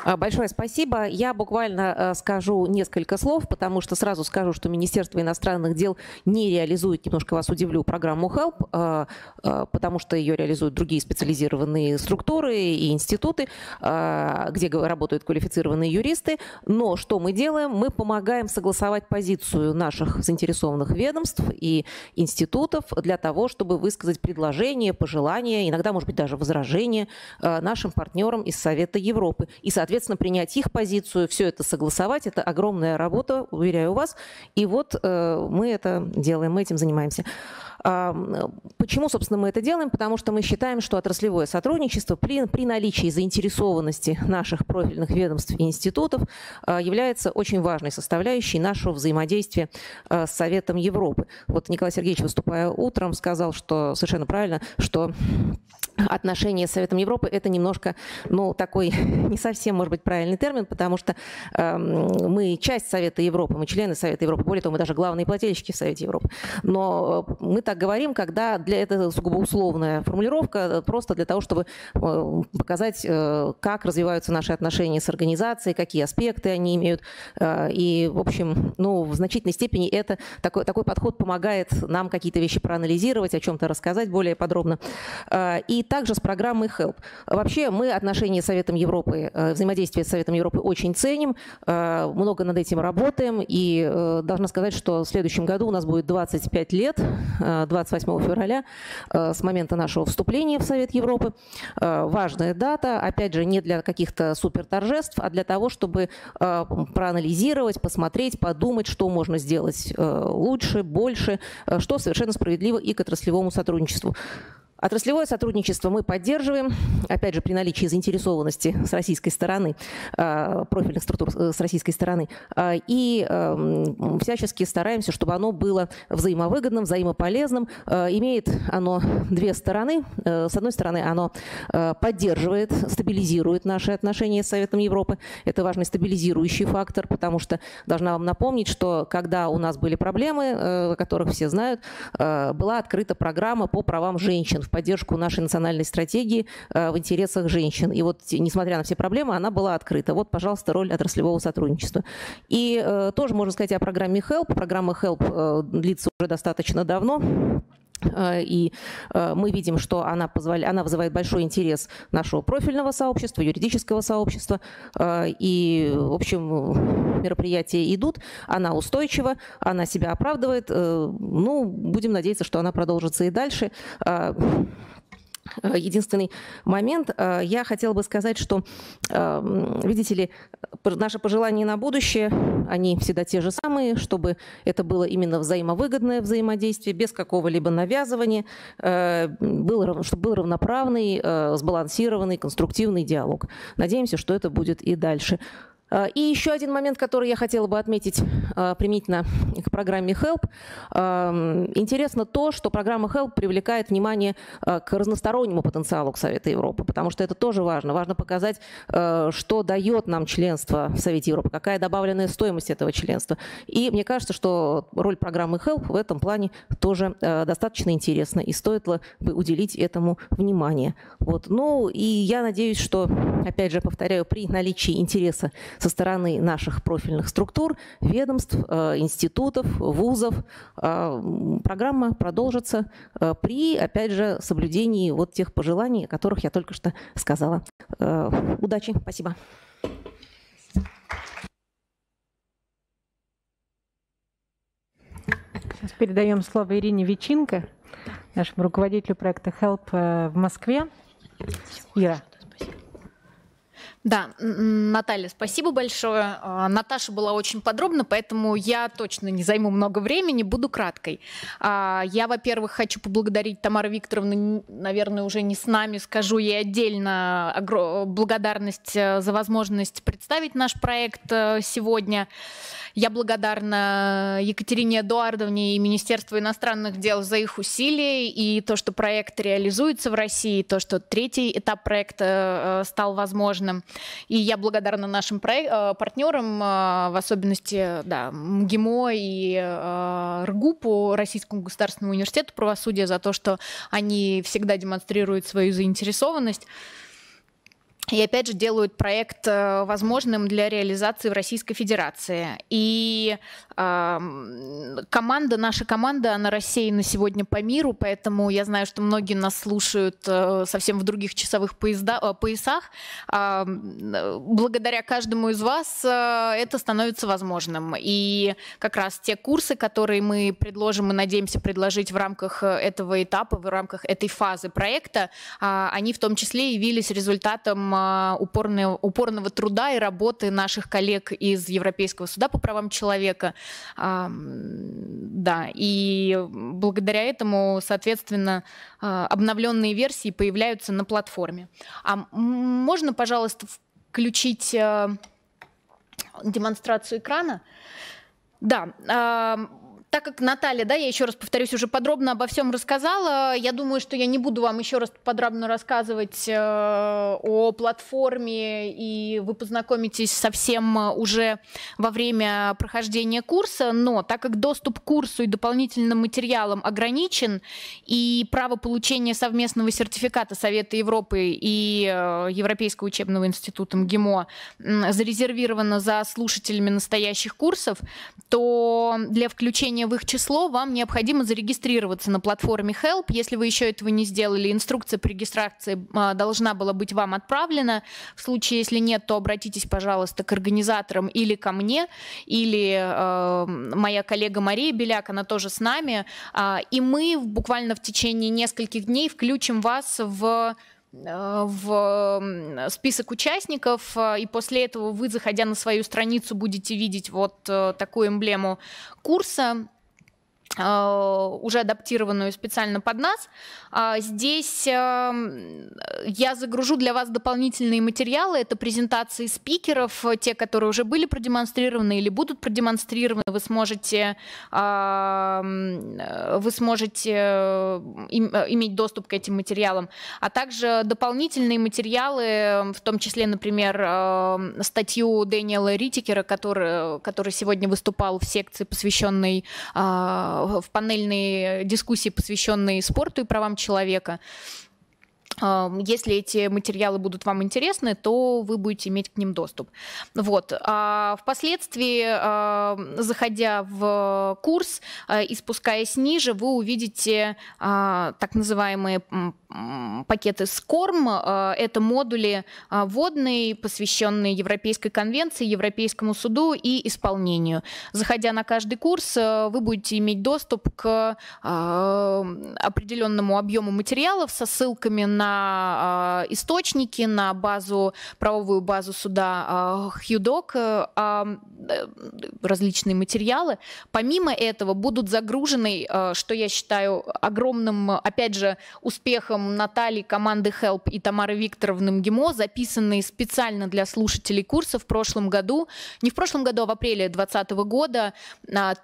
А, большое спасибо. Я буквально э, скажу несколько слов, потому что сразу скажу, что Министерство иностранных дел не реализует, немножко вас удивлю, программу HELP, э, э, потому что ее реализуют другие специализированные структуры и институты, где работают квалифицированные юристы. Но что мы делаем? Мы помогаем согласовать позицию наших заинтересованных ведомств и институтов для того, чтобы высказать предложения, пожелания, иногда, может быть, даже возражения нашим партнерам из Совета Европы. И, соответственно, соответственно, принять их позицию, все это согласовать. Это огромная работа, уверяю вас. И вот э, мы это делаем, мы этим занимаемся. А, почему, собственно, мы это делаем? Потому что мы считаем, что отраслевое сотрудничество при, при наличии заинтересованности наших профильных ведомств и институтов а, является очень важной составляющей нашего взаимодействия а, с Советом Европы. Вот Николай Сергеевич, выступая утром, сказал, что совершенно правильно, что отношения с Советом Европы, это немножко, ну, такой не совсем, может быть, правильный термин, потому что э, мы часть Совета Европы, мы члены Совета Европы, более того, мы даже главные плательщики в Совете Европы. Но э, мы так говорим, когда для этого сугубо условная формулировка, э, просто для того, чтобы э, показать, как развиваются наши отношения с организацией, какие аспекты они имеют. И, в общем, ну, в значительной степени это такой, такой подход помогает нам какие-то вещи проанализировать, о чем-то рассказать более подробно. И также с программой HELP. Вообще мы отношения с Советом Европы, э, взаимодействие с Советом Европы очень ценим, э, много над этим работаем, и э, должна сказать, что в следующем году у нас будет 25 лет, 28 февраля, с момента нашего вступления в Совет Европы. Важная дата, опять же, не для каких-то супер торжеств, а для того, чтобы проанализировать, посмотреть, подумать, что можно сделать лучше, больше, что совершенно справедливо и к отраслевому сотрудничеству. Отраслевое сотрудничество мы поддерживаем, опять же, при наличии заинтересованности с российской стороны, э, профильных структур э, с российской стороны, э, и эм, всячески стараемся, чтобы оно было взаимовыгодным, взаимополезным. Имеет оно две стороны. С одной стороны, оно поддерживает, стабилизирует наши отношения с Советом Европы. Это важный стабилизирующий фактор, потому что должна вам напомнить, что когда у нас были проблемы, о которых все знают, была открыта программа по правам женщин поддержку нашей национальной стратегии э, в интересах женщин. И вот, несмотря на все проблемы, она была открыта. Вот, пожалуйста, роль отраслевого сотрудничества. И э, тоже можно сказать о программе HELP. Программа HELP э, длится уже достаточно давно. Э, и э, мы видим, что она, позволя... она вызывает большой интерес нашего профильного сообщества, юридического сообщества, э, и, в общем, мероприятия идут, она устойчива, она себя оправдывает, ну, будем надеяться, что она продолжится и дальше Э, единственный момент. Э, я хотела бы сказать, что, эм, видите ли, наши пожелания на будущее, они всегда те же самые, чтобы это было именно взаимовыгодное взаимодействие, без какого-либо навязывания, э, чтобы был равноправный, сбалансированный, конструктивный диалог. Надеемся, что это будет и дальше. Э, и еще один момент, который я хотела бы отметить э, применительно к программе HELP. Эм, интересно то, что программа HELP привлекает внимание э, к разностороннему потенциалу к Совету Европы, потому что это тоже важно. Важно показать, что дает нам членство в Совете Европы, какая добавленная стоимость этого членства. И мне кажется, что роль программы HELP в этом плане тоже достаточно интересна, и стоило бы уделить этому внимание. Вот. Ну и я надеюсь, что, опять же, повторяю, при наличии интереса со стороны наших профильных структур, ведомств, э, институтов, вузов. Э, программа продолжится э, при, опять же, соблюдении вот тех пожеланий, о которых я только что сказала. Удачи, спасибо. Сейчас передаем слово Ирине Веченко, нашему руководителю проекта HELP в Москве. Ира. Да, Наталья, спасибо большое. А, Наташа была очень подробна, поэтому я точно не займу много времени, буду краткой. А, я, во-первых, хочу поблагодарить Тамару Викторовну, наверное, уже не с нами, скажу ей отдельно благодарность э, за возможность представить наш проект э, сегодня. Я благодарна Екатерине Эдуардовне и Министерству иностранных дел за их усилия и то, что проект реализуется в России, то, что третий этап проекта э, стал возможным. И я благодарна нашим э, партнерам, э, в особенности да, МГИМО и э, РГУПу, Российскому государственному университету правосудия, за то, что они всегда демонстрируют свою заинтересованность и опять же делают проект возможным для реализации в Российской Федерации. И команда, наша команда, она рассеяна сегодня по миру, поэтому я знаю, что многие нас слушают э, совсем в других часовых поезда, э, поясах. Э, благодаря каждому из вас это становится возможным. И как раз те курсы, которые мы предложим, мы надеемся предложить в рамках этого этапа, в рамках этой фазы проекта, а, они в том числе явились результатом а, упорного, упорного труда и работы наших коллег из Европейского суда по правам человека, да, и благодаря этому, соответственно, а, обновленные версии появляются на платформе. А можно, пожалуйста, включить э, демонстрацию экрана? Да, так как Наталья, да, я еще раз повторюсь, уже подробно обо всем рассказала, я думаю, что я не буду вам еще раз подробно рассказывать э, о платформе, и вы познакомитесь совсем э, уже во время прохождения курса, но так как доступ к курсу и дополнительным материалам ограничен, и право получения совместного сертификата Совета Европы и э, Европейского учебного института МГИМО зарезервировано за слушателями настоящих курсов, то для включения вступления в их число вам необходимо зарегистрироваться на платформе Help. Если вы еще этого не сделали, инструкция по регистрации а, должна была быть вам отправлена. В случае, если нет, то обратитесь, пожалуйста, к организаторам или ко мне, или э, моя коллега Мария Беляк, она тоже с нами. Э, и мы буквально в течение нескольких дней включим вас в Э, в список участников, э, и после этого вы, заходя на свою страницу, будете видеть вот э, такую эмблему курса. А, уже адаптированную специально под нас. А, здесь эм, я загружу для вас дополнительные материалы. Это презентации спикеров, те, которые уже были продемонстрированы или будут продемонстрированы. Вы сможете, эм, вы сможете э, э, иметь доступ к этим материалам. А также дополнительные материалы, эм, в том числе, например, статью Дэниела Ритикера, который, который сегодня выступал в секции, посвященной а, в панельной дискуссии, посвященной спорту и правам человека. Если эти материалы будут вам интересны, то вы будете иметь к ним доступ. Вот. А впоследствии, заходя в курс а, и спускаясь ниже, вы увидите а, так называемые пакеты с корм. А, это модули водные, посвященные Европейской конвенции, Европейскому суду и исполнению. Заходя на каждый курс, вы будете иметь доступ к определенному объему материалов со ссылками на на э, источники, на базу, правовую базу суда э, Хьюдок, э, а, различные материалы. Помимо этого будут загружены, что я считаю огромным, опять же, успехом Натальи, команды Help и Тамары Викторовны МГИМО, записанные специально для слушателей курса в прошлом году, не в прошлом году, а в апреле 2020 года,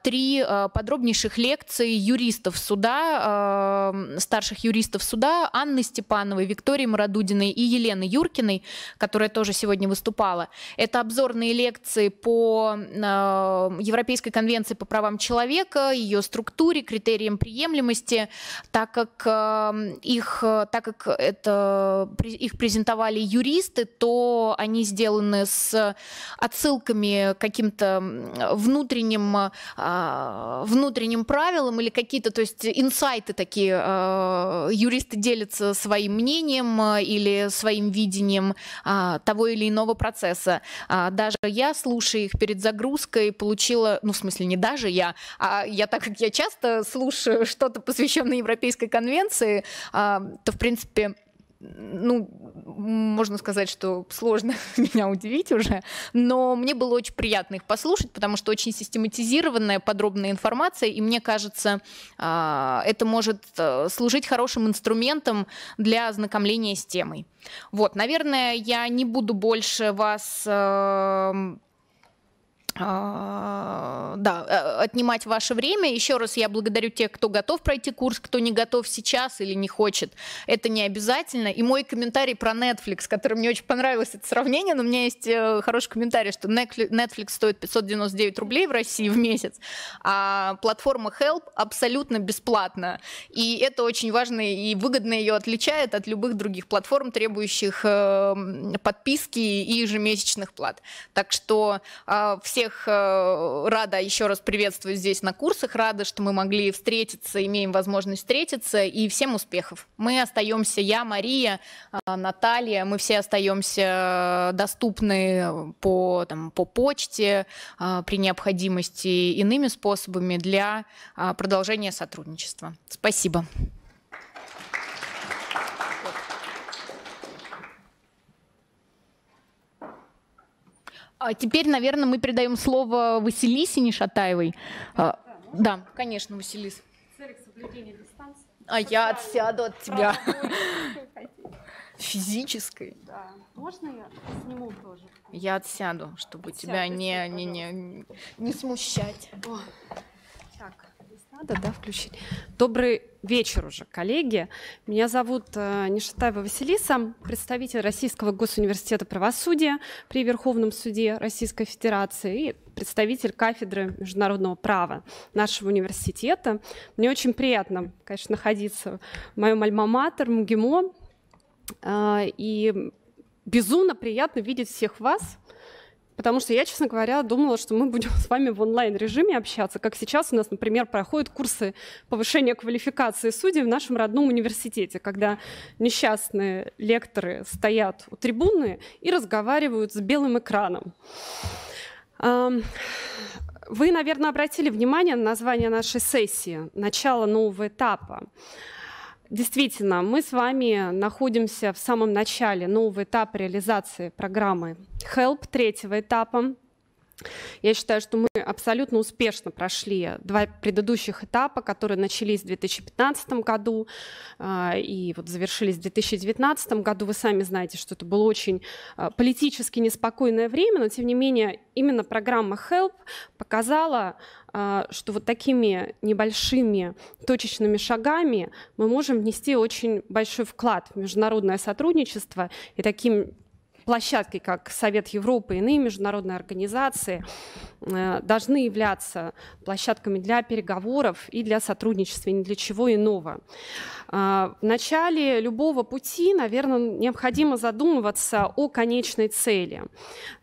три подробнейших лекции юристов суда, старших юристов суда Анны Степановой, Романовой, Викторией Мародудиной и Еленой Юркиной, которая тоже сегодня выступала. Это обзорные лекции по э, Европейской конвенции по правам человека, ее структуре, критериям приемлемости, так как э, их, э, так как это, их презентовали юристы, то они сделаны с отсылками каким-то внутренним, внутренним правилам или какие-то, то есть инсайты такие, юристы делятся своим мнением э, или своим видением а, того или иного процесса. А, даже я, слушая их перед загрузкой, получила, ну, в смысле, не даже я, а я, так как я часто слушаю что-то, посвященное Европейской конвенции, а, то, в принципе, ну, можно сказать, что сложно меня удивить уже, но мне было очень приятно их послушать, потому что очень систематизированная, подробная информация, и мне кажется, а, это может э, служить хорошим инструментом для ознакомления с темой. Вот, наверное, я не буду больше вас эм, а, да, э, отнимать ваше время. Еще раз я благодарю тех, кто готов пройти курс, кто не готов сейчас или не хочет. Это не обязательно. И мой комментарий про Netflix, который мне очень понравилось это сравнение, но у меня есть э, хороший комментарий, что Netflix стоит 599 рублей в России в месяц, а платформа Help абсолютно бесплатна. И это очень важно и выгодно ее отличает от любых других платформ, требующих эм, подписки и ежемесячных плат. Так что э, все всех э, рада еще раз приветствую здесь на курсах. Рада, что мы могли встретиться, имеем возможность встретиться. И всем успехов. Мы остаемся, я, Мария, э, Наталья, мы все остаемся э, доступны по, там, по почте, при необходимости иными способами для продолжения сотрудничества. Спасибо. А теперь, наверное, мы передаем слово Василисе Нешатаевой. Да, да, конечно, Василис. Цель соблюдения дистанции. А Социально. я отсяду от тебя. Физической. Да. Можно я сниму тоже? Я отсяду, чтобы Отсядь, тебя не, не, не, не смущать. О. Так. Надо, да, включить. Добрый вечер уже, коллеги. Меня зовут э, Нишатаева Василиса, представитель Российского госуниверситета правосудия при Верховном суде Российской Федерации и представитель кафедры международного права нашего университета. Мне очень приятно, конечно, находиться в моем альма-матер МГИМО. Э, и безумно приятно видеть всех вас, Потому что я, честно говоря, думала, что мы будем с вами в онлайн-режиме общаться, как сейчас у нас, например, проходят курсы повышения квалификации судей в нашем родном университете, когда несчастные лекторы стоят у трибуны и разговаривают с белым экраном. Вы, наверное, обратили внимание на название нашей сессии «Начало нового этапа». Действительно, мы с вами находимся в самом начале нового ну, этапа реализации программы HELP, третьего этапа. Я считаю, что мы абсолютно успешно прошли два предыдущих этапа, которые начались в 2015 году а, и вот завершились в 2019 году. Вы сами знаете, что это было очень а, политически неспокойное время, но тем не менее именно программа HELP показала а, что вот такими небольшими точечными шагами мы можем внести очень большой вклад в международное сотрудничество и таким площадки, как Совет Европы и иные международные организации, э, должны являться площадками для переговоров и для сотрудничества, и ни для чего иного. А, в начале любого пути, наверное, необходимо задумываться о конечной цели.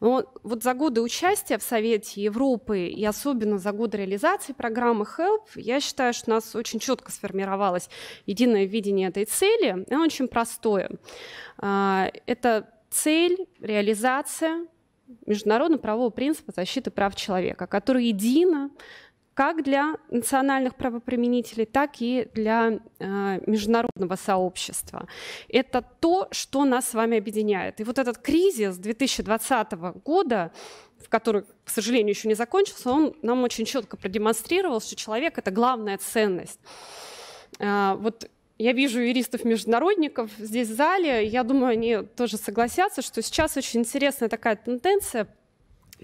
Но вот за годы участия в Совете Европы и особенно за годы реализации программы HELP, я считаю, что у нас очень четко сформировалось единое видение этой цели, и оно очень простое. А, это цель, реализация международного правового принципа защиты прав человека, который едино как для национальных правоприменителей, так и для э, международного сообщества. Это то, что нас с вами объединяет. И вот этот кризис 2020 года, в который, к сожалению, еще не закончился, он нам очень четко продемонстрировал, что человек — это главная ценность. Э, вот я вижу юристов-международников здесь в зале. Я думаю, они тоже согласятся, что сейчас очень интересная такая тенденция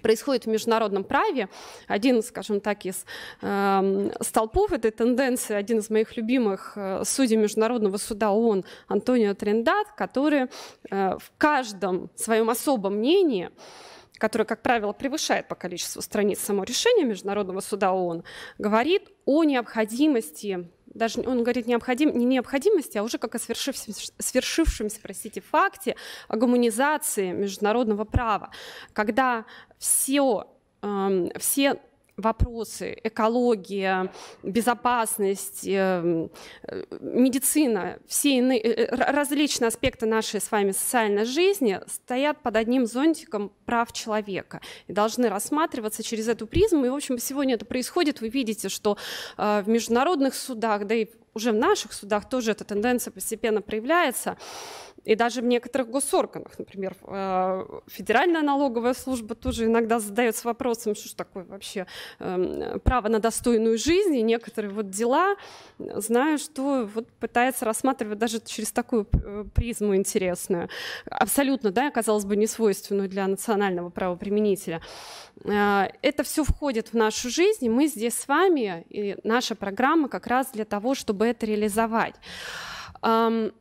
происходит в международном праве. Один, скажем так, из э, столпов этой тенденции, один из моих любимых э, судей Международного суда ООН Антонио Трендат, который э, в каждом своем особом мнении которое, как правило, превышает по количеству страниц само решение Международного суда ООН, говорит о необходимости даже он говорит необходим, не необходимости, а уже как о свершившемся, свершившемся простите, факте о гуманизации международного права, когда эм, все, э, все вопросы экология, безопасность, э, э, медицина, все иные, э, различные аспекты нашей с вами социальной жизни стоят под одним зонтиком прав человека и должны рассматриваться через эту призму. И, в общем, сегодня это происходит. Вы видите, что в международных судах, да и уже в наших судах тоже эта тенденция постепенно проявляется. И даже в некоторых госорганах, например, э, Федеральная налоговая служба тоже иногда задается вопросом, что же такое вообще эм, право на достойную жизнь, и некоторые вот дела, знаю, что вот пытается рассматривать даже через такую э, призму интересную, абсолютно, да, казалось бы, не свойственную для национального правоприменителя. Э, это все входит в нашу жизнь, и мы здесь с вами, и наша программа как раз для того, чтобы это реализовать. Эм,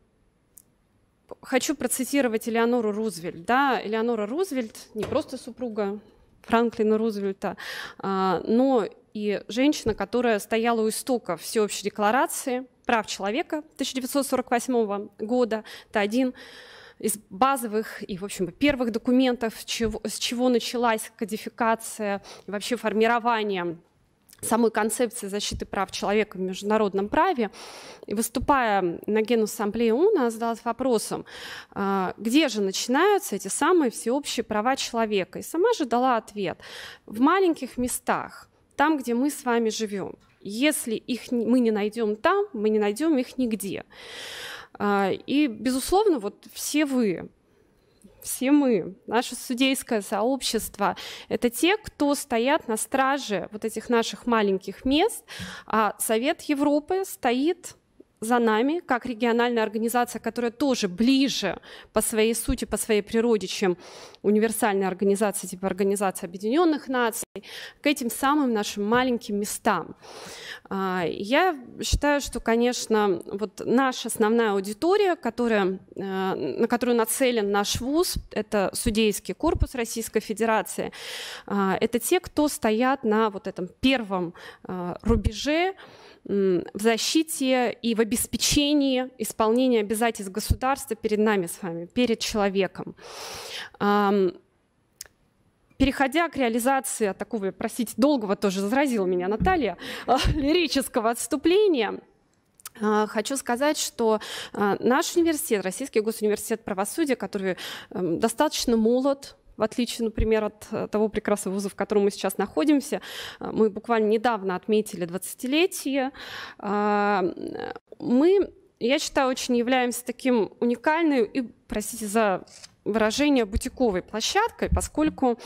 Хочу процитировать Элеонору Рузвельт. Да, Элеонора Рузвельт не просто супруга Франклина Рузвельта, а, но и женщина, которая стояла у истока всеобщей декларации прав человека 1948 года. Это один из базовых и, в общем, первых документов, с чего, с чего началась кодификация и вообще формирование самой концепции защиты прав человека в международном праве. И выступая на Генассамблее ООН, она задалась вопросом, а, где же начинаются эти самые всеобщие права человека. И сама же дала ответ. В маленьких местах, там, где мы с вами живем. Если их мы не найдем там, мы не найдем их нигде. А, и, безусловно, вот все вы, все мы, наше судейское сообщество, это те, кто стоят на страже вот этих наших маленьких мест, а Совет Европы стоит за нами, как региональная организация, которая тоже ближе по своей сути, по своей природе, чем универсальная организация типа Организация Объединенных Наций, к этим самым нашим маленьким местам. А, я считаю, что, конечно, вот наша основная аудитория, которая, э, на которую нацелен наш ВУЗ, это судейский корпус Российской Федерации, а, это те, кто стоят на вот этом первом э, рубеже, в защите и в обеспечении исполнения обязательств государства перед нами с вами, перед человеком. Переходя к реализации а такого, простите, долгого тоже заразила меня Наталья, а, лирического отступления, а, Хочу сказать, что наш университет, Российский госуниверситет правосудия, который достаточно молод, в отличие, например, от э, того прекрасного вуза, в котором мы сейчас находимся, э, мы буквально недавно отметили 20-летие, а, мы, я считаю, очень являемся таким уникальным и, простите за выражение, бутиковой площадкой, поскольку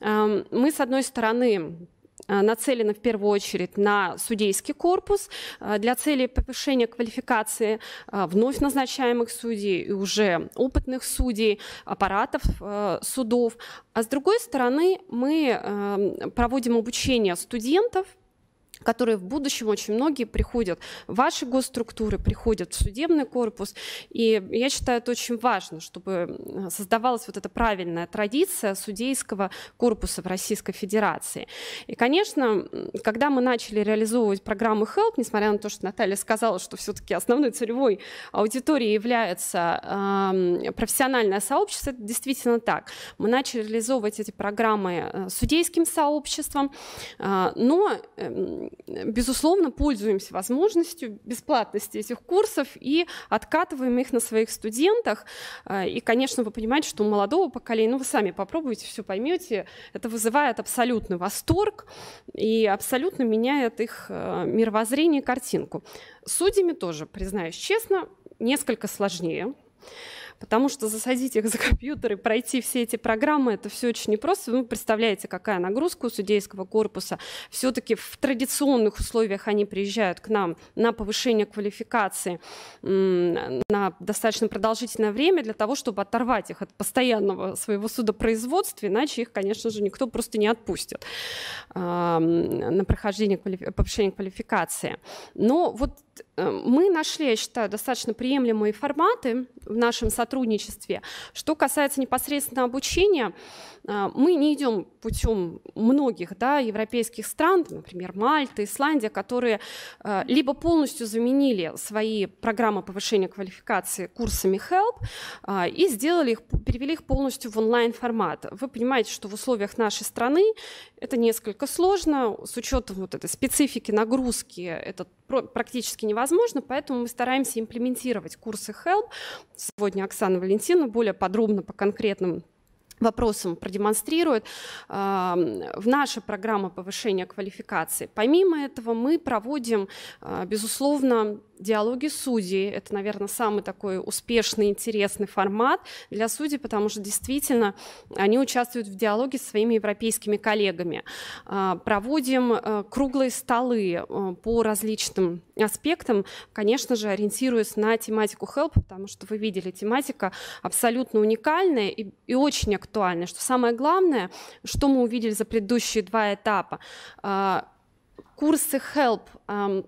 эм, мы, с одной стороны, Э, нацелена в первую очередь на судейский корпус э, для цели повышения квалификации э, вновь назначаемых судей и уже опытных судей, аппаратов судов. А с другой стороны, мы проводим обучение студентов – которые в будущем очень многие приходят в ваши госструктуры, приходят в судебный корпус. И я считаю, это очень важно, чтобы э, создавалась вот эта правильная традиция судейского корпуса в Российской Федерации. И, конечно, когда мы начали реализовывать программы HELP, несмотря на то, что Наталья сказала, что все-таки основной целевой аудиторией является э, профессиональное сообщество, это действительно так. Мы начали реализовывать эти программы э, судейским сообществом, э, но эм, безусловно, пользуемся возможностью бесплатности этих курсов и откатываем их на своих студентах. А, и, конечно, вы понимаете, что у молодого поколения, ну, вы сами попробуйте, все поймете, это вызывает абсолютный восторг и абсолютно меняет их э, мировоззрение и картинку. С судьями тоже, признаюсь честно, несколько сложнее потому что засадить их за компьютер и пройти все эти программы, это все очень непросто. Вы представляете, какая нагрузка у судейского корпуса. Все-таки в традиционных условиях они приезжают к нам на повышение квалификации на достаточно продолжительное время для того, чтобы оторвать их от постоянного своего судопроизводства, иначе их, конечно же, никто просто не отпустит а, на прохождение квалиф... повышение квалификации. Но вот мы нашли, я считаю, достаточно приемлемые форматы в нашем сотрудничестве. Что касается непосредственно обучения, э, мы не идем путем многих да, европейских стран, например, Мальты, Исландия, которые э, либо полностью заменили свои программы повышения квалификации курсами HELP э, и сделали их, перевели их полностью в онлайн-формат. Вы понимаете, что в условиях нашей страны это несколько сложно, с учетом вот этой специфики нагрузки это практически невозможно, поэтому мы стараемся имплементировать курсы HELP. Сегодня Оксана Валентина более подробно по конкретным вопросам продемонстрирует в наша программа повышения квалификации. Помимо этого мы проводим, а, безусловно, диалоги судей. Это, наверное, самый такой успешный, интересный формат для судей, потому что действительно они участвуют в диалоге со своими европейскими коллегами. А, проводим э, круглые столы э, по различным аспектам, конечно же, ориентируясь на тематику HELP, потому что вы видели, тематика абсолютно уникальная и, и очень актуальная. Что самое главное, что мы увидели за предыдущие два этапа, а, курсы HELP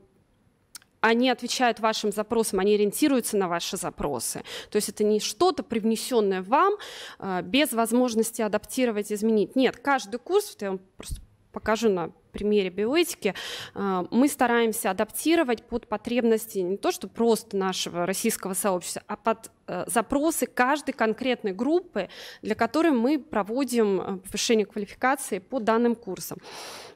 они отвечают вашим запросам, они ориентируются на ваши запросы. То есть это не что-то привнесенное вам а, без возможности адаптировать, изменить. Нет, каждый курс, я вам просто покажу на примере биоэтики, э, мы стараемся адаптировать под потребности не то, что просто нашего российского сообщества, а под э, запросы каждой конкретной группы, для которой мы проводим э, повышение квалификации по данным курсам.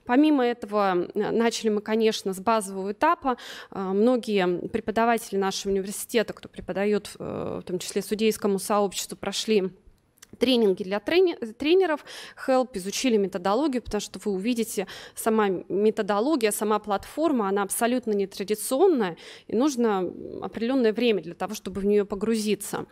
Помимо этого, начали мы, конечно, с базового этапа. Многие преподаватели нашего университета, кто преподает, в том числе судейскому сообществу, прошли тренинги для трени- тренеров Help изучили методологию, потому что вы увидите сама методология, сама платформа, она абсолютно нетрадиционная, и нужно определенное время для того, чтобы в нее погрузиться.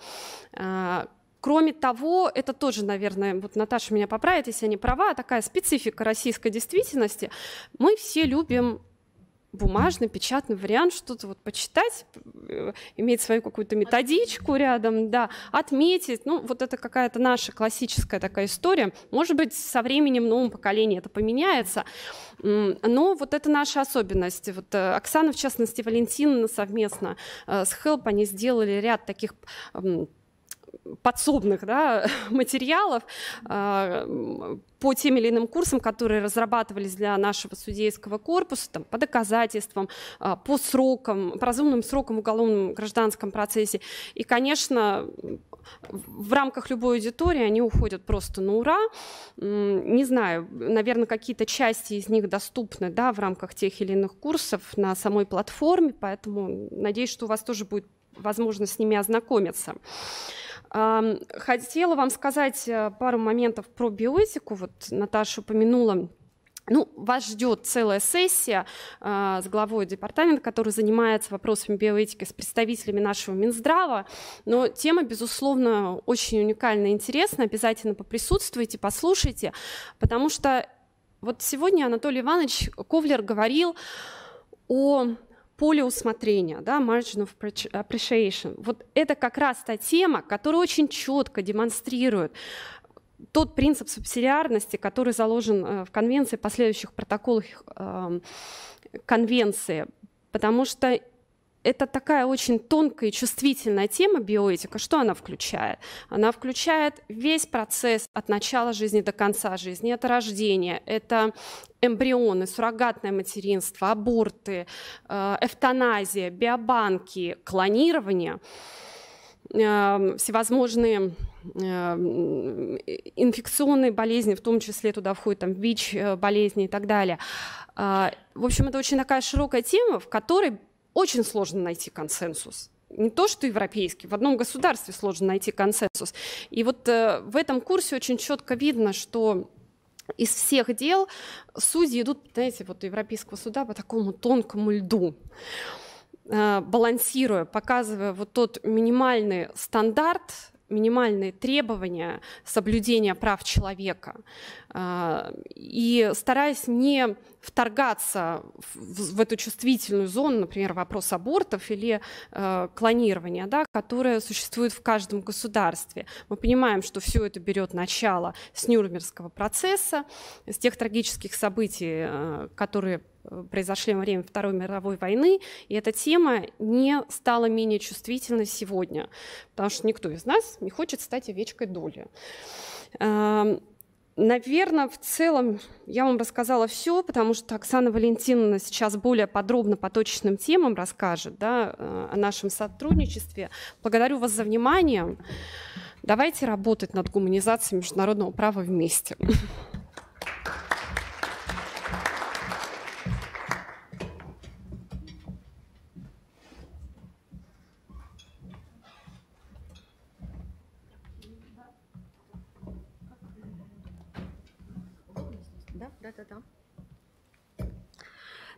А, кроме того, это тоже, наверное, вот Наташа меня поправит, если я не права, такая специфика российской действительности. Мы все любим бумажный, печатный вариант, что-то вот почитать, э, иметь свою какую-то методичку рядом, да, отметить. Ну, вот это какая-то наша классическая такая история. Может быть, со временем в новом поколении это поменяется, но вот это наша особенность Вот э, Оксана, в частности, Валентина совместно э, с Help, они сделали ряд таких подсобных да, материалов а, по тем или иным курсам, которые разрабатывались для нашего судейского корпуса, там, по доказательствам, а, по срокам, по разумным срокам в уголовном гражданском процессе. И, конечно, в рамках любой аудитории они уходят просто на ура. Не знаю, наверное, какие-то части из них доступны да, в рамках тех или иных курсов на самой платформе, поэтому надеюсь, что у вас тоже будет возможность с ними ознакомиться. Хотела вам сказать э, пару моментов про биотику. Вот Наташа упомянула ну, вас ждет целая сессия э, с главой департамента, который занимается вопросами биоэтики с представителями нашего Минздрава. Но тема, безусловно, очень уникальна и интересна. Обязательно поприсутствуйте, послушайте, потому что вот сегодня Анатолий Иванович Ковлер говорил о поле усмотрения, да, margin of appreciation. Вот это как раз та тема, которая очень четко демонстрирует тот принцип субсидиарности, который заложен э, в конвенции, последующих протоколах эм, конвенции, потому что это такая очень тонкая и чувствительная тема биоэтика. Что она включает? Она включает весь процесс от начала жизни до конца жизни. Это рождение, это эмбрионы, суррогатное материнство, аборты, э, эвтаназия, биобанки, клонирование э, всевозможные э, инфекционные болезни, в том числе туда входят там ВИЧ, болезни и так далее. В общем, это очень такая широкая тема, в которой очень сложно найти консенсус не то что европейский, в одном государстве сложно найти консенсус. И вот э, в этом курсе очень четко видно, что из всех дел судьи идут, знаете, вот европейского суда по такому тонкому льду э, балансируя, показывая вот тот минимальный стандарт, минимальные требования соблюдения прав человека а, и стараясь не вторгаться в, в эту чувствительную зону, например, вопрос абортов или э, клонирования, да, которое существует в каждом государстве. Мы понимаем, что все это берет начало с Нюрнбергского процесса, с тех трагических событий, э, которые Э, произошли во время Второй мировой войны, и эта тема не стала менее чувствительной сегодня, потому что никто из нас не хочет стать овечкой доли. Эм, Наверное, в целом я вам рассказала все, потому что Оксана Валентиновна сейчас более подробно по точечным темам расскажет да, э, о нашем сотрудничестве. Благодарю вас за внимание. Давайте работать над гуманизацией международного права вместе.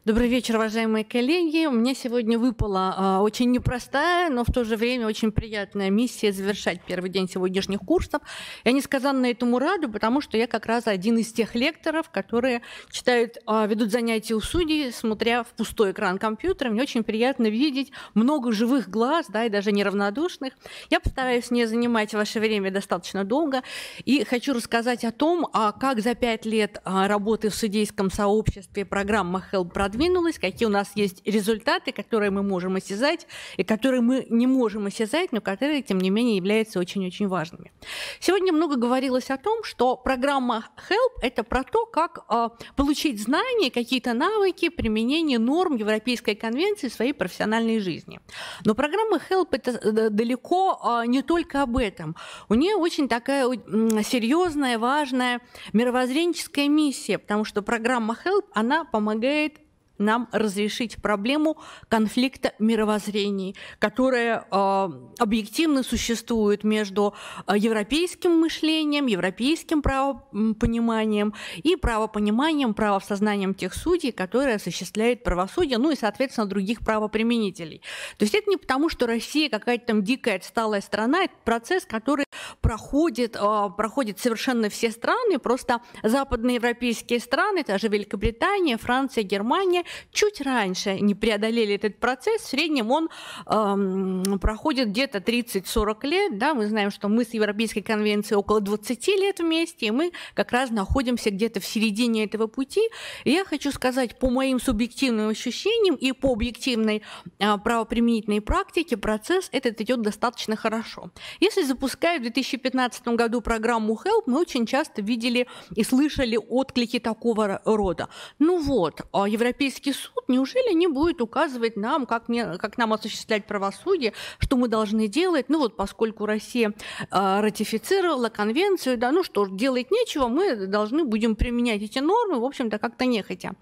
Добрый вечер, уважаемые коллеги. У меня сегодня выпала а, очень непростая, но в то же время очень приятная миссия завершать первый день сегодняшних курсов. Я несказанно этому рада, потому что я как раз один из тех лекторов, которые читают, а, ведут занятия у судей, смотря в пустой экран компьютера. Мне очень приятно видеть много живых глаз, да, и даже неравнодушных. Я постараюсь не занимать ваше время достаточно долго и хочу рассказать о том, а как за пять лет а, работы в судейском сообществе программа Help продвинулась продвинулась, какие у нас есть результаты, которые мы можем осязать и которые мы не можем осязать, но которые, тем не менее, являются очень-очень важными. Сегодня много говорилось о том, что программа HELP – это про то, как э, получить знания, какие-то навыки, применение норм Европейской конвенции в своей профессиональной жизни. Но программа HELP – это э, далеко э, не только об этом. У нее очень такая серьезная, важная мировоззренческая миссия, потому что программа HELP, она помогает нам разрешить проблему конфликта мировоззрений, которая э, объективно существует между а, европейским мышлением, европейским правопониманием и правопониманием, правосознанием тех судей, которые осуществляют правосудие, ну и, соответственно, других правоприменителей. То есть это не потому, что Россия какая-то там дикая отсталая страна, это процесс, который проходит, э, проходит совершенно все страны, просто западноевропейские страны, это же Великобритания, Франция, Германия, чуть раньше не преодолели этот процесс, в среднем он эм, проходит где-то 30-40 лет. Да? Мы знаем, что мы с Европейской конвенцией около 20 лет вместе, и мы как раз находимся где-то в середине этого пути. И я хочу сказать, по моим субъективным ощущениям и по объективной э, правоприменительной практике процесс этот идет достаточно хорошо. Если запускают в 2015 году программу HELP, мы очень часто видели и слышали отклики такого рода. Ну вот, а, Европейский Европейский суд неужели не будет указывать нам, как, не, как нам осуществлять правосудие, что мы должны делать? Ну вот поскольку Россия э, ратифицировала конвенцию, да, ну что делать нечего, мы должны будем применять эти нормы, в общем-то, как-то нехотя.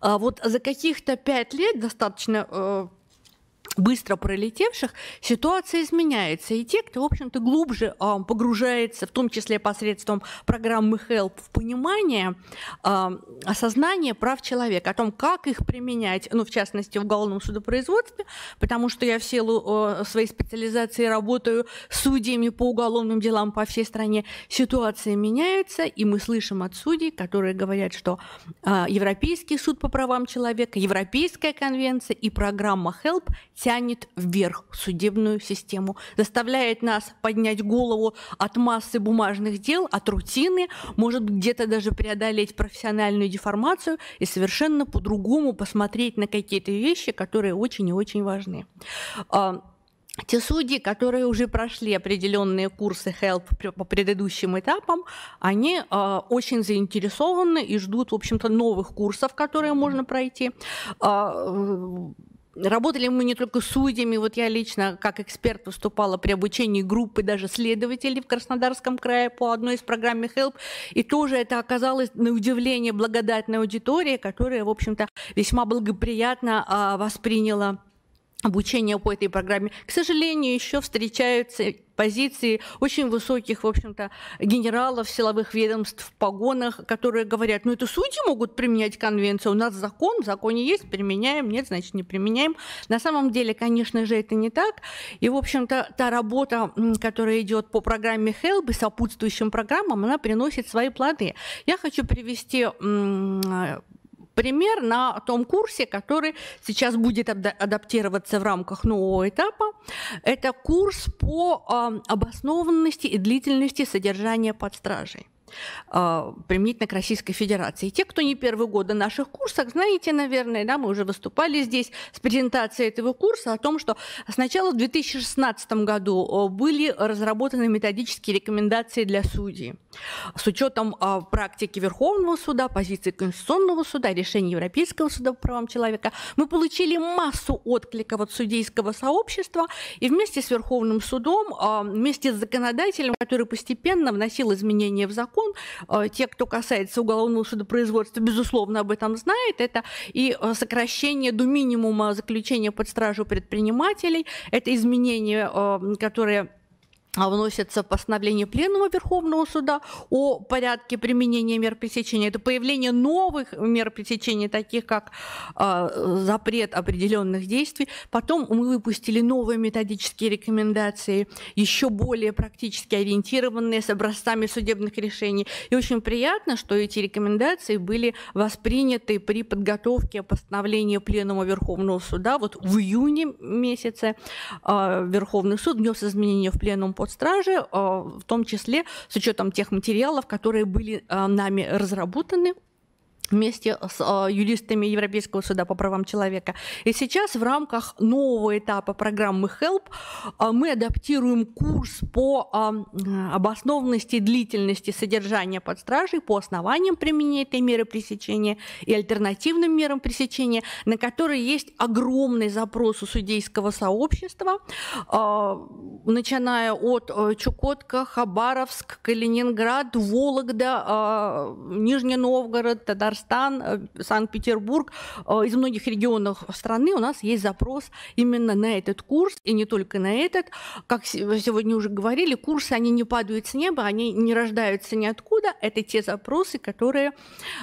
А вот за каких-то пять лет достаточно э, быстро пролетевших, ситуация изменяется. И те, кто, в общем-то, глубже э, погружается, в том числе посредством программы HELP, в понимание, э, осознание прав человека, о том, как их применять, ну, в частности, в уголовном судопроизводстве, потому что я в силу э, своей специализации работаю судьями по уголовным делам по всей стране, ситуация меняется, и мы слышим от судей, которые говорят, что э, Европейский суд по правам человека, Европейская конвенция и программа HELP – тянет вверх судебную систему, заставляет нас поднять голову от массы бумажных дел, от рутины, может где-то даже преодолеть профессиональную деформацию и совершенно по-другому посмотреть на какие-то вещи, которые очень и очень важны. А, те судьи, которые уже прошли определенные курсы HELP по предыдущим этапам, они э, очень заинтересованы и ждут, в общем-то, новых курсов, которые можно пройти. Э, Работали мы не только с судьями, вот я лично как эксперт выступала при обучении группы даже следователей в Краснодарском крае по одной из программ HELP, и тоже это оказалось на удивление благодатной аудитории, которая, в общем-то, весьма благоприятно а, восприняла обучения по этой программе. К сожалению, еще встречаются позиции очень высоких, в общем-то, генералов силовых ведомств в погонах, которые говорят, ну это судьи могут применять конвенцию, у нас закон, в законе есть, применяем, нет, значит, не применяем. На самом деле, конечно же, это не так. И, в общем-то, та работа, которая идет по программе ХЕЛБ и сопутствующим программам, она приносит свои плоды. Я хочу привести пример на том курсе, который сейчас будет адаптироваться в рамках нового этапа. Это курс по а, обоснованности и длительности содержания под стражей. А, применительно к Российской Федерации. И те, кто не первый год на наших курсах, знаете, наверное, да, мы уже выступали здесь с презентацией этого курса о том, что сначала в 2016 году были разработаны методические рекомендации для судей с учетом а, практики Верховного суда, позиции Конституционного суда, решений Европейского суда по правам человека. Мы получили массу откликов от судейского сообщества, и вместе с Верховным судом, а, вместе с законодателем, который постепенно вносил изменения в закон, закон. Э, те, кто касается уголовного судопроизводства, безусловно, об этом знает. Это и э, сокращение до минимума заключения под стражу предпринимателей, это изменения, э, которые а, вносится постановление Пленума Верховного Суда о порядке применения мер пресечения. Это появление новых мер пресечения, таких как э, запрет определенных действий. Потом мы выпустили новые методические рекомендации, еще более практически ориентированные с образцами судебных решений. И очень приятно, что эти рекомендации были восприняты при подготовке постановления Пленума Верховного Суда. Вот в июне месяце э, Верховный суд внес изменения в Пленум по от стражи, э, в том числе с учетом тех материалов, которые были э, нами разработаны вместе с а, юристами Европейского суда по правам человека. И сейчас в рамках нового этапа программы HELP а, мы адаптируем курс по а, обоснованности и длительности содержания под стражей, по основаниям применения этой меры пресечения и альтернативным мерам пресечения, на которые есть огромный запрос у судейского сообщества, начиная от Чукотка, Хабаровск, Калининград, Вологда, Нижний Новгород, Татарстан, Татарстан, э, Санкт-Петербург, э, из многих регионов страны у нас есть запрос именно на этот курс, и не только на этот. Как сегодня уже говорили, курсы, они не падают с неба, они не рождаются ниоткуда. Это те запросы, которые,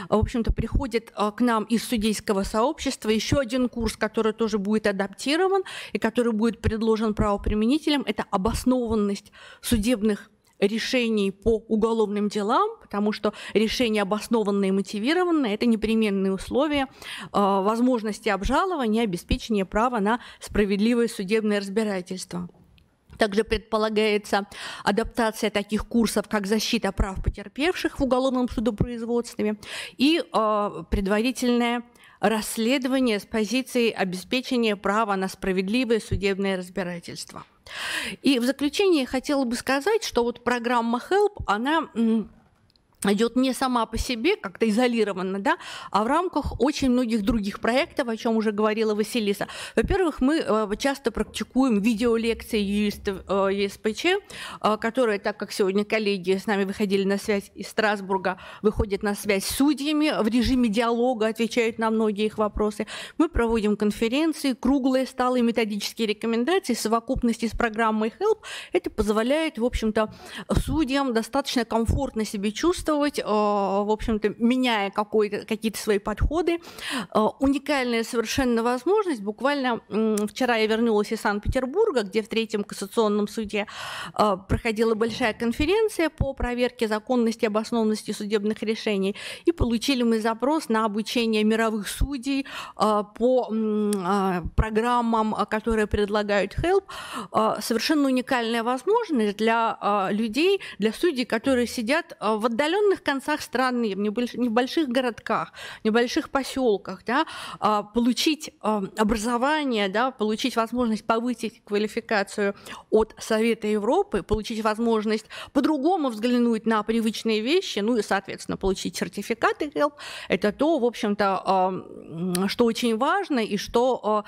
в общем-то, приходят э, к нам из судейского сообщества. Еще один курс, который тоже будет адаптирован и который будет предложен правоприменителям, это обоснованность судебных решений по уголовным делам, потому что решения обоснованные и мотивированные – это непременные условия а, возможности обжалования, обеспечения права на справедливое судебное разбирательство. Также предполагается адаптация таких курсов, как защита прав потерпевших в уголовном судопроизводстве и э, предварительное расследование с позиции обеспечения права на справедливое судебное разбирательство. И в заключение я хотела бы сказать, что вот программа HELP, она идет не сама по себе, как-то изолированно, да, а в рамках очень многих других проектов, о чем уже говорила Василиса. Во-первых, мы э, часто практикуем видеолекции юристов э, ЕСПЧ, э, которые, так как сегодня коллеги с нами выходили на связь из Страсбурга, выходят на связь с судьями в режиме диалога, отвечают на многие их вопросы. Мы проводим конференции, круглые столы, методические рекомендации, совокупности с программой HELP. Это позволяет, в общем-то, судьям достаточно комфортно себе чувствовать, действовать, э, в общем-то, меняя какие-то свои подходы. Э, уникальная совершенно возможность. Буквально вчера я вернулась из Санкт-Петербурга, где в Третьем Кассационном суде э, проходила большая конференция по проверке законности и обоснованности судебных решений. И получили мы запрос на обучение мировых судей по программам, которые предлагают HELP. Совершенно уникальная возможность для людей, для судей, которые сидят в отдаленном отдаленных концах страны, в небольших городках, в небольших поселках, да, а, получить а, образование, да, получить возможность повысить квалификацию от Совета Европы, получить возможность по-другому взглянуть на привычные вещи, ну и, соответственно, получить сертификаты HELP, это то, в общем-то, а, что очень важно и что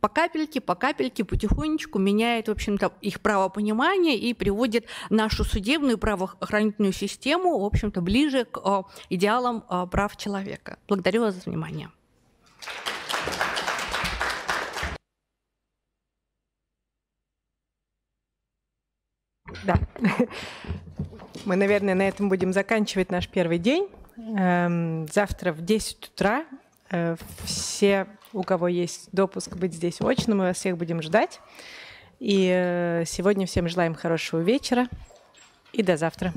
по капельке, по капельке, потихонечку меняет, в общем-то, их правопонимание и приводит нашу судебную правоохранительную систему, в общем-то, ближе к э, идеалам э, прав человека. Благодарю вас за внимание. Да. Мы, наверное, на этом будем заканчивать наш первый день. Эм, завтра в 10 утра э, все у кого есть допуск, быть здесь очно. Мы вас всех будем ждать. И э, сегодня всем желаем хорошего вечера и до завтра.